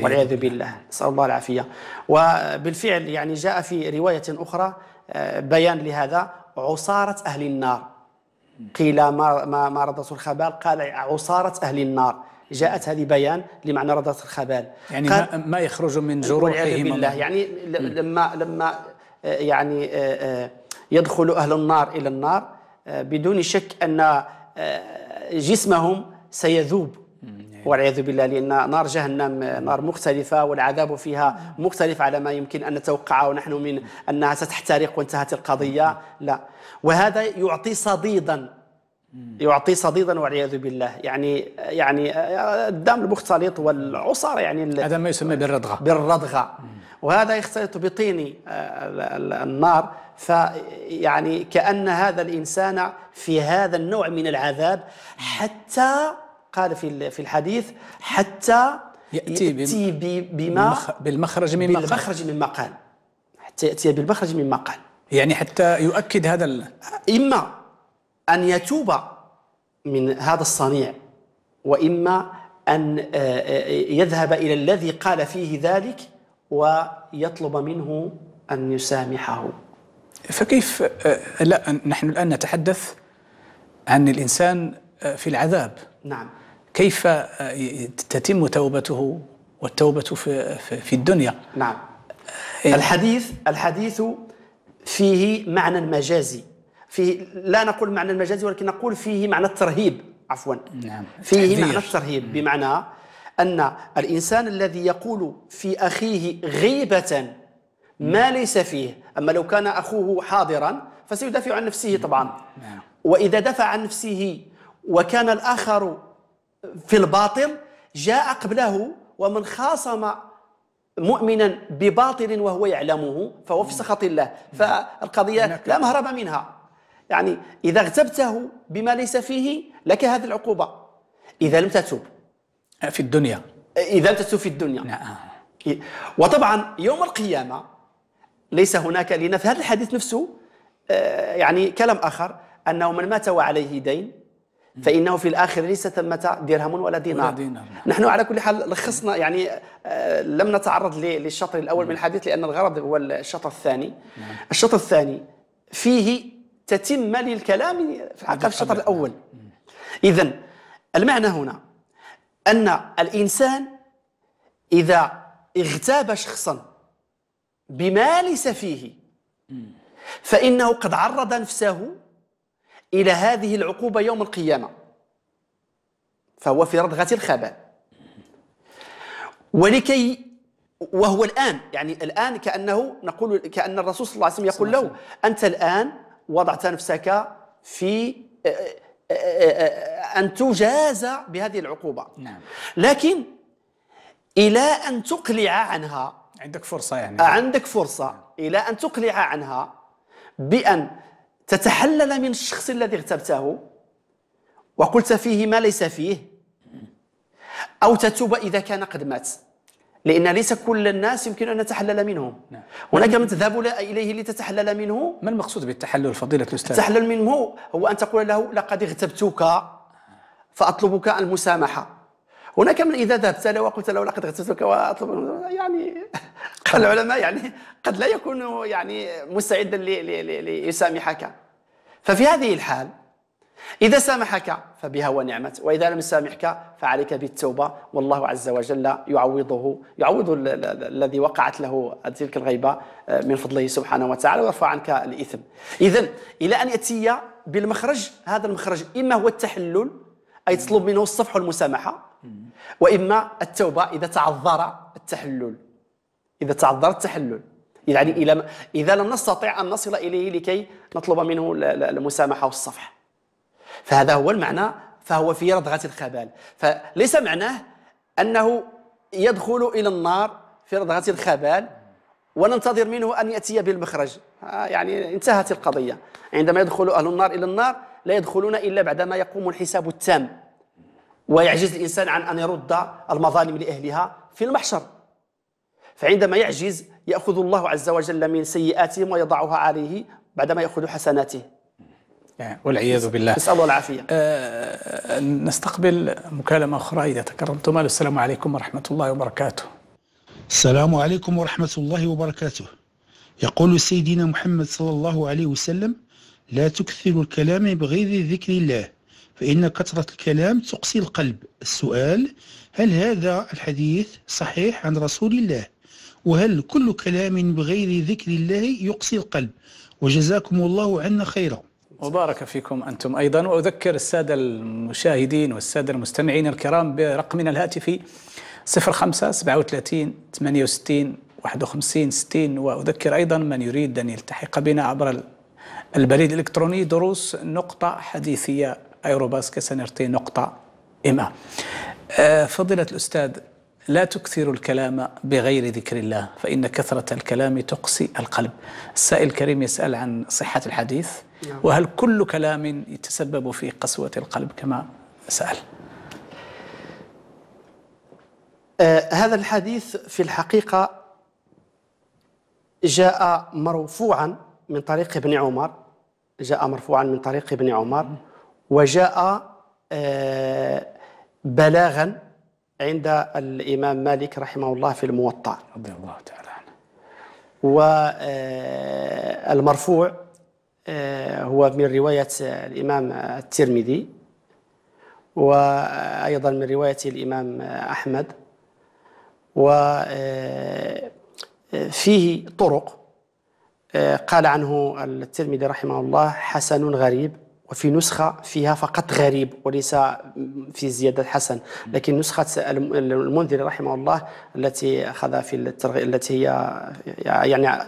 والعياذ بالله نسأل الله العافية وبالفعل يعني جاء في رواية أخرى آه، بيان لهذا عصارة أهل النار قيل ما ما رضت الخبال قال عصارة أهل النار جاءت هذه بيان لمعنى رضت الخبال يعني ما, ما يخرج من جروحهم بالله يعني لما لما آه، يعني يدخل أهل النار إلى النار بدون شك أن جسمهم سيذوب والعياذ بالله لان نار جهنم نار مختلفه والعذاب فيها مختلف على ما يمكن ان نتوقعه ونحن من انها ستحترق وانتهت القضيه لا وهذا يعطي صديدا يعطي صديدا والعياذ بالله يعني يعني الدم المختلط والعصر يعني هذا ما يسمى بالردغه بالردغه وهذا يختلط بطين آه، النار فيعني كأن هذا الإنسان في هذا النوع من العذاب حتى قال في في الحديث حتى يأتي, يأتي بما بالمخرج من بالمخرج من مقال حتى يأتي بالمخرج من مقال يعني حتى يؤكد هذا ال... إما أن يتوب من هذا الصنيع وإما أن يذهب إلى الذي قال فيه ذلك ويطلب منه أن يسامحه فكيف آه، لا نحن الآن نتحدث عن الإنسان آه، في العذاب نعم كيف آه، تتم توبته والتوبة في, في الدنيا نعم إيه. الحديث الحديث فيه معنى مجازي فيه لا نقول معنى المجازي ولكن نقول فيه معنى الترهيب عفوا نعم فيه معنى الترهيب بمعنى أن الإنسان الذي يقول في أخيه غيبة ما ليس فيه أما لو كان أخوه حاضرا فسيدافع عن نفسه طبعا وإذا دفع عن نفسه وكان الآخر في الباطل جاء قبله ومن خاصم مؤمنا بباطل وهو يعلمه فهو في سخط الله فالقضية لا مهرب منها يعني إذا اغتبته بما ليس فيه لك هذه العقوبة إذا لم تتوب في الدنيا إذا لم تتوب في الدنيا نعم. وطبعا يوم القيامة ليس هناك لنا في هذا الحديث نفسه آه، يعني كلام آخر أنه من مات وعليه دين فإنه في الآخر ليس ثمة درهم ولا دينار نحن على كل حال لخصنا يعني آه، لم نتعرض للشطر الأول من نعم. الحديث لأن الغرض هو الشطر الثاني نعم. الشطر الثاني فيه تتمة للكلام في الحقيقة في الشطر الأول إذا المعنى هنا أن الإنسان إذا اغتاب شخصا بما ليس فيه فإنه قد عرض نفسه إلى هذه العقوبة يوم القيامة فهو في ردغة الخباء ولكي وهو الآن يعني الآن كأنه نقول كأن الرسول صلى الله عليه وسلم يقول له أنت الآن وضعت نفسك في آه، آه، آه، أن تجازى بهذه العقوبة نعم. لكن إلى أن تقلع عنها عندك فرصه يعني عندك فرصه الى ان تقلع عنها بان تتحلل من الشخص الذي اغتبته وقلت فيه ما ليس فيه او تتوب اذا كان قد مات لان ليس كل الناس يمكن ان نتحلل منه نعم. هناك من تذهب اليه لتتحلل منه ما المقصود بالتحلل فضيله الاستاذ التحلل منه هو ان تقول له لقد اغتبتك فاطلبك المسامحه هناك من اذا ذهبت له وقلت له لقد غسلتك واطلب يعني قال العلماء يعني قد لا يكون يعني مستعدا ليسامحك ففي هذه الحال إذا سامحك فبها ونعمت وإذا لم يسامحك فعليك بالتوبة والله عز وجل يعوضه يعوض الذي وقعت له تلك الغيبة آه، من فضله سبحانه وتعالى ويرفع عنك الإثم إذا إلى أن يأتي بالمخرج هذا المخرج إما هو التحلل أي تطلب منه الصفح والمسامحة وإما التوبة إذا تعذر التحلل إذا تعذر التحلل يعني إلى إذا لم نستطع أن نصل إليه لكي نطلب منه المسامحة والصفح فهذا هو المعنى فهو في ردغة الخبال فليس معناه أنه يدخل إلى النار في ردغة الخبال وننتظر منه أن يأتي بالمخرج آه، يعني انتهت القضية عندما يدخل أهل النار إلى النار لا يدخلون إلا بعدما يقوم الحساب التام ويعجز الإنسان عن أن يرد المظالم لأهلها في المحشر فعندما يعجز يأخذ الله عز وجل من سيئاتهم ويضعها عليه بعدما يأخذ حسناته يعني والعياذ بالله نسأل الله العافية أه نستقبل مكالمة أخرى إذا تكرمتم السلام عليكم ورحمة الله وبركاته السلام عليكم ورحمة الله وبركاته يقول سيدنا محمد صلى الله عليه وسلم لا تكثر الكلام بغير ذكر الله فإن كثرة الكلام تقسي القلب السؤال هل هذا الحديث صحيح عن رسول الله وهل كل كلام بغير ذكر الله يقسي القلب وجزاكم الله عنا خيرا وبارك فيكم أنتم أيضا وأذكر السادة المشاهدين والسادة المستمعين الكرام برقمنا الهاتفي 05 37 68 51 60 وأذكر أيضا من يريد أن يلتحق بنا عبر البريد الإلكتروني دروس نقطة حديثية أيروباسك سنرتي نقطة إما آه، فضيلة الأستاذ لا تكثر الكلام بغير ذكر الله فإن كثرة الكلام تقسي القلب السائل الكريم يسأل عن صحة الحديث نعم. وهل كل كلام يتسبب في قسوة القلب كما سأل آه، هذا الحديث في الحقيقة جاء مرفوعا من طريق ابن عمر جاء مرفوعا من طريق ابن عمر وجاء آه، بلاغا عند الإمام مالك رحمه الله في الموطأ رضي الله تعالى عنه والمرفوع آه، آه، هو من رواية الإمام الترمذي وأيضا من رواية الإمام أحمد وفيه طرق آه، قال عنه الترمذي رحمه الله حسن غريب وفي نسخة فيها فقط غريب وليس في زيادة حسن لكن نسخة المنذر رحمه الله التي أخذ في الترغيب التي هي يعني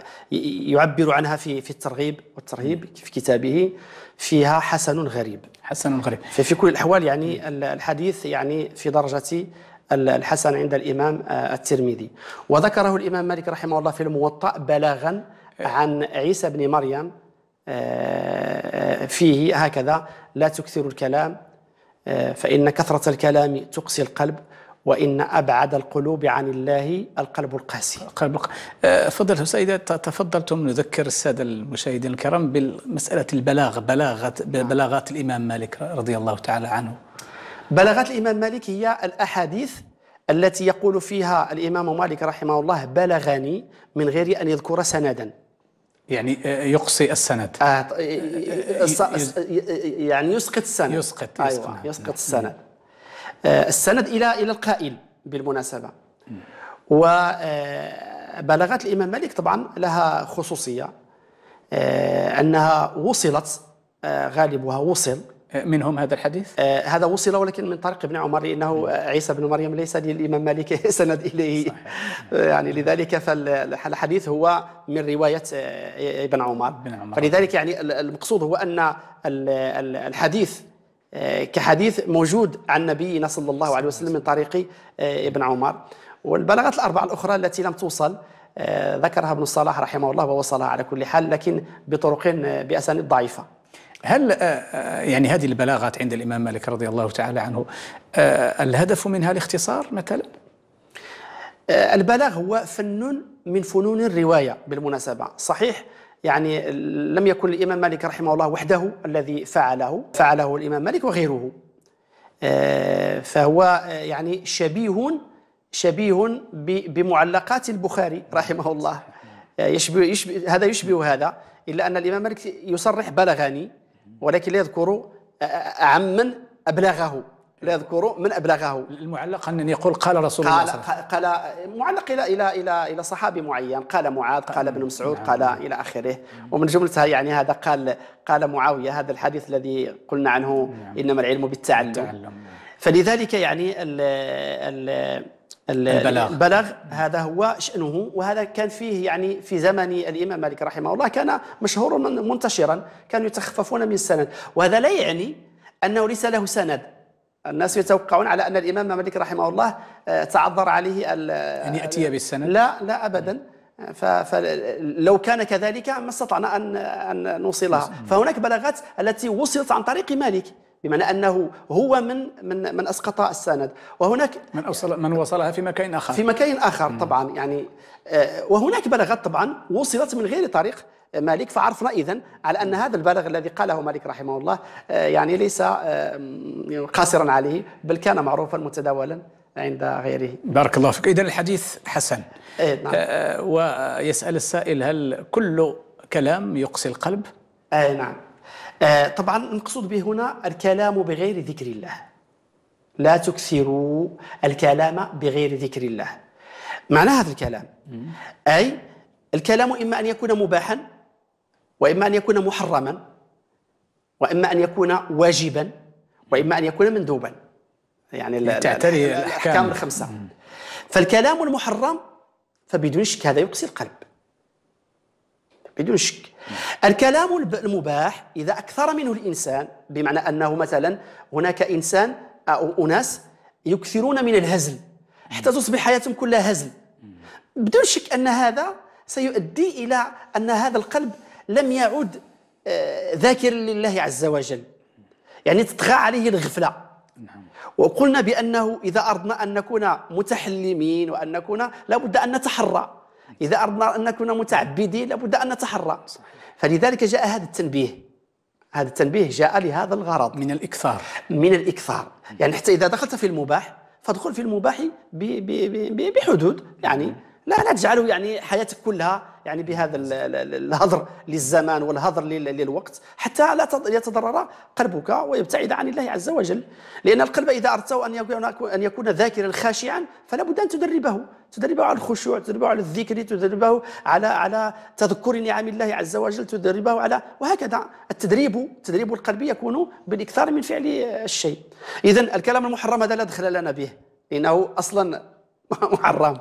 يعبر عنها في في الترغيب والترهيب في كتابه فيها حسن غريب حسن غريب ففي كل الأحوال يعني الحديث يعني في درجة الحسن عند الإمام آه، الترمذي وذكره الإمام مالك رحمه الله في الموطأ بلاغا عن عيسى بن مريم آه، آه، فيه هكذا لا تكثر الكلام آه، فإن كثرة الكلام تقسي القلب وإن أبعد القلوب عن الله القلب القاسي الق... فضل سيدة تفضلتم نذكر السادة المشاهدين الكرام بمسألة البلاغ بلاغة نعم. بلاغات الإمام مالك رضي الله تعالى عنه بلاغات الإمام مالك هي الأحاديث التي يقول فيها الإمام مالك رحمه الله بلغني من غير أن يذكر سندا يعني آه، يقصي السند آه يعني يسقط السند يسقط أيوة نعم، يسقط نعم. السند آه السند إلى إلى القائل بالمناسبة وبلاغات آه، الإمام مالك طبعا لها خصوصية آه، أنها وصلت غالبها وصل آه، منهم هذا الحديث؟ آه هذا وصل ولكن من طريق ابن عمر لأنه عيسى بن مريم ليس للإمام مالك سند إليه آه، يعني لذلك فالحديث هو من رواية آه، ابن عمر. ابن عمر فلذلك يعني المقصود هو أن الحديث كحديث موجود عن نبينا صلى الله عليه وسلم من طريق ابن عمر والبلاغات الأربعة الأخرى التي لم توصل ذكرها ابن الصلاح رحمه الله ووصلها على كل حال لكن بطرق بأسانيد ضعيفة هل آه، آه، يعني هذه البلاغات عند الإمام مالك رضي الله تعالى عنه آه، الهدف منها الاختصار مثلا؟ البلاغ هو فن من فنون الرواية بالمناسبة صحيح يعني لم يكن الإمام مالك رحمه الله وحده الذي فعله فعله الإمام مالك وغيره فهو يعني شبيه شبيه بمعلقات البخاري رحمه الله يشبه, يشبه هذا يشبه هذا إلا أن الإمام مالك يصرح بلغني ولكن لا يذكر عمن أبلغه لا يذكر من أبلغه المعلق أن يقول قال رسول قال الله صلى الله عليه وسلم قال معلق إلى إلى إلى إلى صحابي معين قال معاذ قال ابن مسعود نعم. قال إلى آخره ومن جملتها يعني هذا قال قال معاوية هذا الحديث الذي قلنا عنه نعم. إنما العلم بالتعلم فلذلك يعني ال ال البلاغ البلاغ هذا هو شأنه وهذا كان فيه يعني في زمن الإمام مالك رحمه الله كان مشهورا منتشرا كانوا يتخففون من السند وهذا لا يعني أنه ليس له سند الناس يتوقعون على أن الإمام مالك رحمه الله آه، تعذر عليه أن يأتي بالسند لا لا أبدا فلو كان كذلك ما استطعنا أن نوصلها فهناك بلاغات التي وصلت عن طريق مالك بمعنى انه هو من من من اسقط السند وهناك من اوصل من وصلها في مكان اخر في مكان اخر مم. طبعا يعني آه، وهناك بلاغات طبعا وصلت من غير طريق آه، مالك فعرفنا اذا على ان هذا البلاغ الذي قاله مالك رحمه الله آه، يعني ليس قاصرا عليه بل كان معروفا متداولا عند غيره بارك الله فيك إذا الحديث حسن إيه نعم. ويسأل السائل هل كل كلام يقسي القلب؟ أي نعم آه، طبعا المقصود به هنا الكلام بغير ذكر الله لا تكثروا الكلام بغير ذكر الله معنى هذا الكلام أي الكلام إما أن يكون مباحا وإما أن يكون محرما وإما أن يكون واجبا وإما أن يكون مندوبا يعني تعتري الأحكام الخمسة فالكلام المحرم فبدون شك هذا يقسي القلب بدون شك الكلام المباح إذا أكثر منه الإنسان بمعنى أنه مثلا هناك إنسان أو أناس يكثرون من الهزل حتى تصبح حياتهم كلها هزل بدون شك أن هذا سيؤدي إلى أن هذا القلب لم يعد آه، ذاكرا لله عز وجل يعني تطغى عليه الغفلة نعم. وقلنا بأنه إذا أردنا أن نكون متحلمين وأن نكون لابد أن نتحرى إذا أردنا أن نكون متعبدين لابد أن نتحرى فلذلك جاء هذا التنبيه هذا التنبيه جاء لهذا الغرض من الإكثار من الإكثار يعني حتى إذا دخلت في المباح فادخل في المباح بحدود يعني لا لا تجعله يعني حياتك كلها يعني بهذا الهضر للزمان والهضر للوقت حتى لا يتضرر قلبك ويبتعد عن الله عز وجل لأن القلب إذا أردته أن يكون أن يكون ذاكرا خاشعا فلا بد أن تدربه تدربه على الخشوع تدربه على الذكر تدربه على على تذكر نعم الله عز وجل تدربه على وهكذا التدريب تدريب القلب يكون بالاكثار من فعل الشيء اذا الكلام المحرم هذا لا دخل لنا به انه اصلا محرم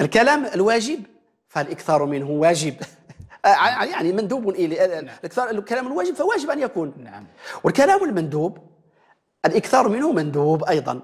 الكلام الواجب فالاكثار منه واجب آه، يعني مندوب الي آه، آه، نعم. الاكثار الكلام الواجب فواجب ان يكون نعم والكلام المندوب الاكثار منه مندوب ايضا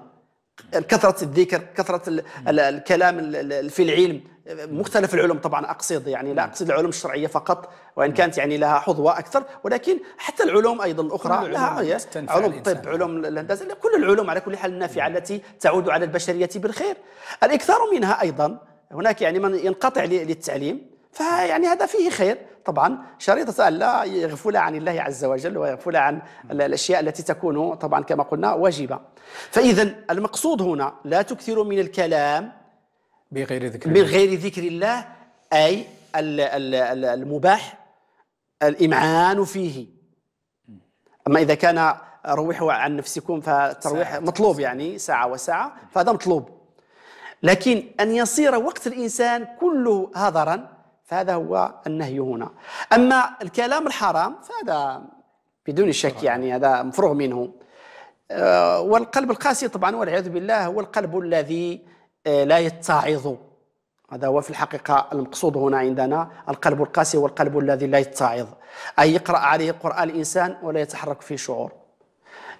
كثرة الذكر كثرة نعم. الكلام في العلم مختلف العلوم طبعا أقصد يعني لا نعم. أقصد العلوم الشرعية فقط وإن كانت يعني لها حظوة أكثر ولكن حتى العلوم أيضا الأخرى لها علوم الطب علوم الهندسة كل العلوم على كل حال النافعة التي تعود على البشرية بالخير الإكثار منها أيضا هناك يعني من ينقطع للتعليم فيعني هذا فيه خير طبعا شريطة ألا يغفل عن الله عز وجل ويغفل عن الأشياء التي تكون طبعا كما قلنا واجبة فإذا المقصود هنا لا تكثر من الكلام بغير ذكر الله بغير ذكر الله أي المباح الإمعان فيه أما إذا كان روحوا عن نفسكم فالترويح مطلوب يعني ساعة وساعة فهذا مطلوب لكن أن يصير وقت الإنسان كله هذرا فهذا هو النهي هنا أما الكلام الحرام فهذا بدون شك يعني هذا مفروغ منه آه، والقلب القاسي طبعا والعياذ بالله هو القلب الذي آه، لا يتعظ هذا هو في الحقيقة المقصود هنا عندنا القلب القاسي هو القلب الذي لا يتعظ أي يقرأ عليه القرآن الإنسان ولا يتحرك فيه شعور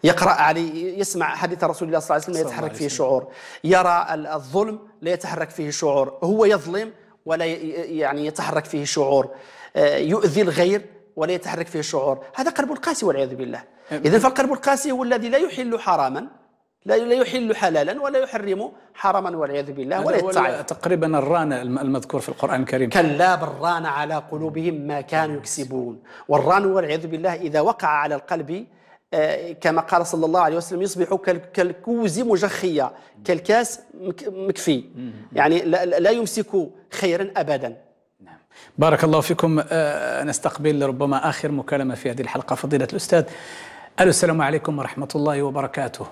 يقرأ علي يسمع حديث رسول الله صلى الله عليه وسلم يتحرك فيه شعور يرى الظلم لا يتحرك فيه شعور هو يظلم ولا يعني يتحرك فيه شعور آه، يؤذي الغير ولا يتحرك فيه شعور هذا قلب القاسي والعياذ بالله إذا فالقلب القاسي هو الذي لا يحل حراما لا لا يحل حلالا ولا يحرم حراما والعياذ بالله ولا يتعب تقريبا الران المذكور في القرآن الكريم كلا بالران ران على قلوبهم ما كانوا يكسبون والران والعياذ بالله إذا وقع على القلب آه، كما قال صلى الله عليه وسلم يصبح كالكوز مجخية كالكاس مكفي يعني لا يمسك خيرا أبدا نعم. بارك الله فيكم آه، نستقبل ربما آخر مكالمة في هذه الحلقة فضيلة الأستاذ ألو السلام عليكم ورحمة الله وبركاته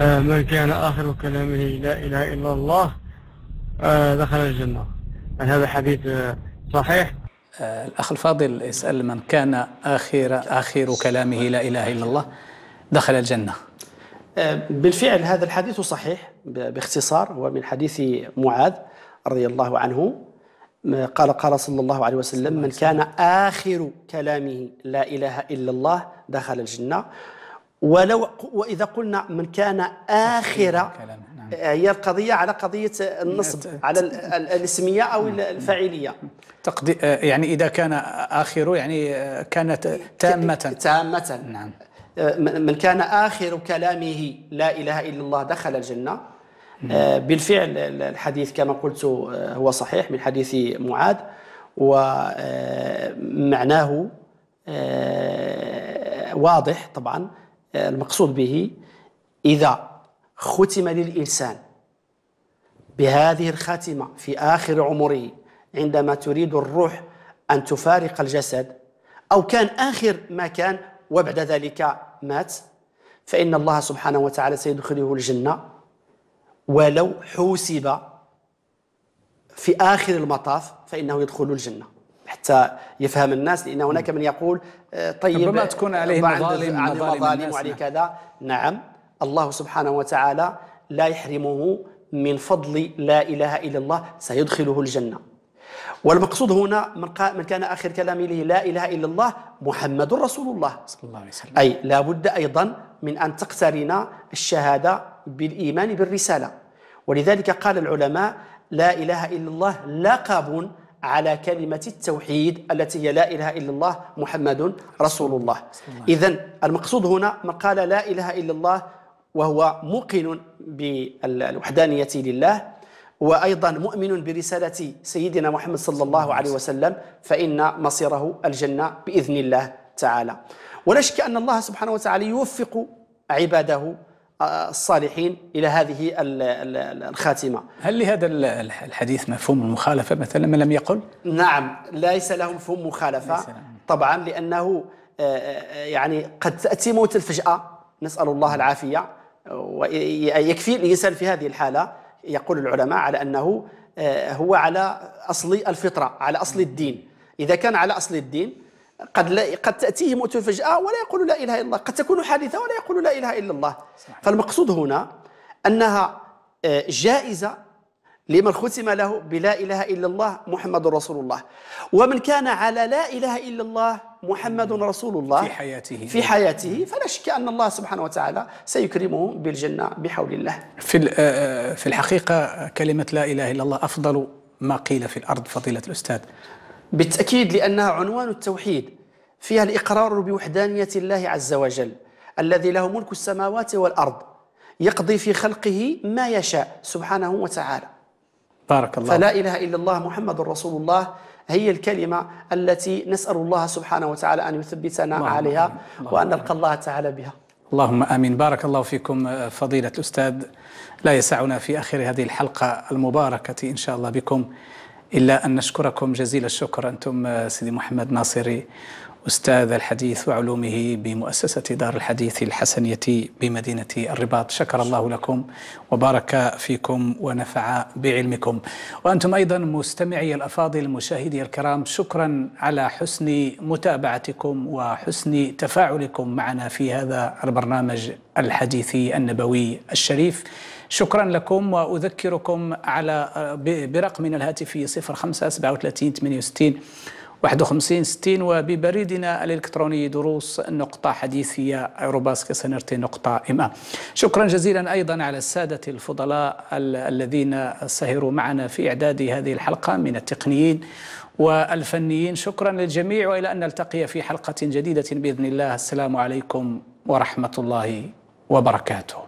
آه، من كان آخر كلامه لا إله إلا الله دخل الجنة هذا حديث صحيح الأخ الفاضل يسأل من كان آخر آخر كلامه لا إله إلا الله دخل الجنة أه، بالفعل هذا الحديث صحيح باختصار هو من حديث معاذ رضي الله عنه قال قال صلى الله عليه وسلم من كان آخر كلامه لا إله إلا الله دخل الجنة ولو وإذا قلنا من كان آخر نعم. آه، هي القضيه على قضيه النصب نعم. على الاسميه او الفاعليه آه، يعني اذا كان اخره يعني آه، كانت تامه تامه نعم من كان اخر كلامه لا اله الا الله دخل الجنه بالفعل الحديث كما قلت هو صحيح من حديث معاذ ومعناه واضح طبعا المقصود به إذا ختم للإنسان بهذه الخاتمة في آخر عمره عندما تريد الروح أن تفارق الجسد أو كان آخر ما كان وبعد ذلك مات فإن الله سبحانه وتعالى سيدخله الجنة ولو حوسب في آخر المطاف فإنه يدخل الجنة حتى يفهم الناس لأن هناك من يقول آه، طيب ربما تكون عليه مظالم عن المظالم وعليه كذا نعم الله سبحانه وتعالى لا يحرمه من فضل لا إله إلا الله سيدخله الجنة والمقصود هنا من كان آخر كلامه لا إله إلا الله محمد رسول الله صلى الله عليه وسلم أي لا بد أيضا من أن تقترن الشهادة بالإيمان بالرسالة ولذلك قال العلماء لا إله إلا الله لقب على كلمة التوحيد التي هي لا إله إلا الله محمد رسول الله إذا المقصود هنا من قال لا إله إلا الله وهو موقن بالوحدانية لله وأيضا مؤمن برسالة سيدنا محمد صلى الله عليه وسلم فإن مصيره الجنة بإذن الله تعالى ولا شك أن الله سبحانه وتعالى يوفق عباده آه، الصالحين الى هذه الخاتمه. هل لهذا الحديث مفهوم المخالفه مثلا من لم يقل؟ نعم ليس له مفهوم مخالفه طبعا لانه آه، آه، يعني قد تاتي موت الفجاه نسال الله العافيه ويكفي الإنسان في هذه الحالة يقول العلماء على أنه آه، هو على أصل الفطرة على أصل الدين إذا كان على أصل الدين قد لا قد تأتيه موت فجأة ولا يقول لا إله إلا الله قد تكون حادثة ولا يقول لا إله إلا الله فالمقصود هنا أنها آه، جائزة لمن ختم له بلا إله إلا الله محمد رسول الله ومن كان على لا إله إلا الله محمد رسول الله في حياته في حياته فلا شك أن الله سبحانه وتعالى سيكرمه بالجنة بحول الله في, آه، آه، في الحقيقة كلمة لا إله إلا الله أفضل ما قيل في الأرض فضيلة الأستاذ بالتأكيد لأنها عنوان التوحيد فيها الإقرار بوحدانية الله عز وجل الذي له ملك السماوات والأرض يقضي في خلقه ما يشاء سبحانه وتعالى بارك الله فلا إله إلا الله محمد رسول الله هي الكلمة التي نسأل الله سبحانه وتعالى أن يثبتنا الله عليها الله وأن نلقى الله تعالى بها اللهم امين بارك الله فيكم آه، فضيله الاستاذ لا يسعنا في اخر هذه الحلقه المباركه ان شاء الله بكم الا ان نشكركم جزيل الشكر انتم آه، سيدي محمد ناصري أستاذ الحديث وعلومه بمؤسسة دار الحديث الحسنية بمدينة الرباط شكر الله لكم وبارك فيكم ونفع بعلمكم وأنتم أيضا مستمعي الأفاضل مشاهدي الكرام شكرا على حسن متابعتكم وحسن تفاعلكم معنا في هذا البرنامج الحديثي النبوي الشريف شكرا لكم وأذكركم على برقمنا الهاتفي 05 37 68 51 60 وببريدنا الإلكتروني دروس نقطة حديثية روباسك سنرتي نقطة إما شكرا جزيلا أيضا على السادة الفضلاء الذين سهروا معنا في إعداد هذه الحلقة من التقنيين والفنيين شكرا للجميع وإلى أن نلتقي في حلقة جديدة بإذن الله السلام عليكم ورحمة الله وبركاته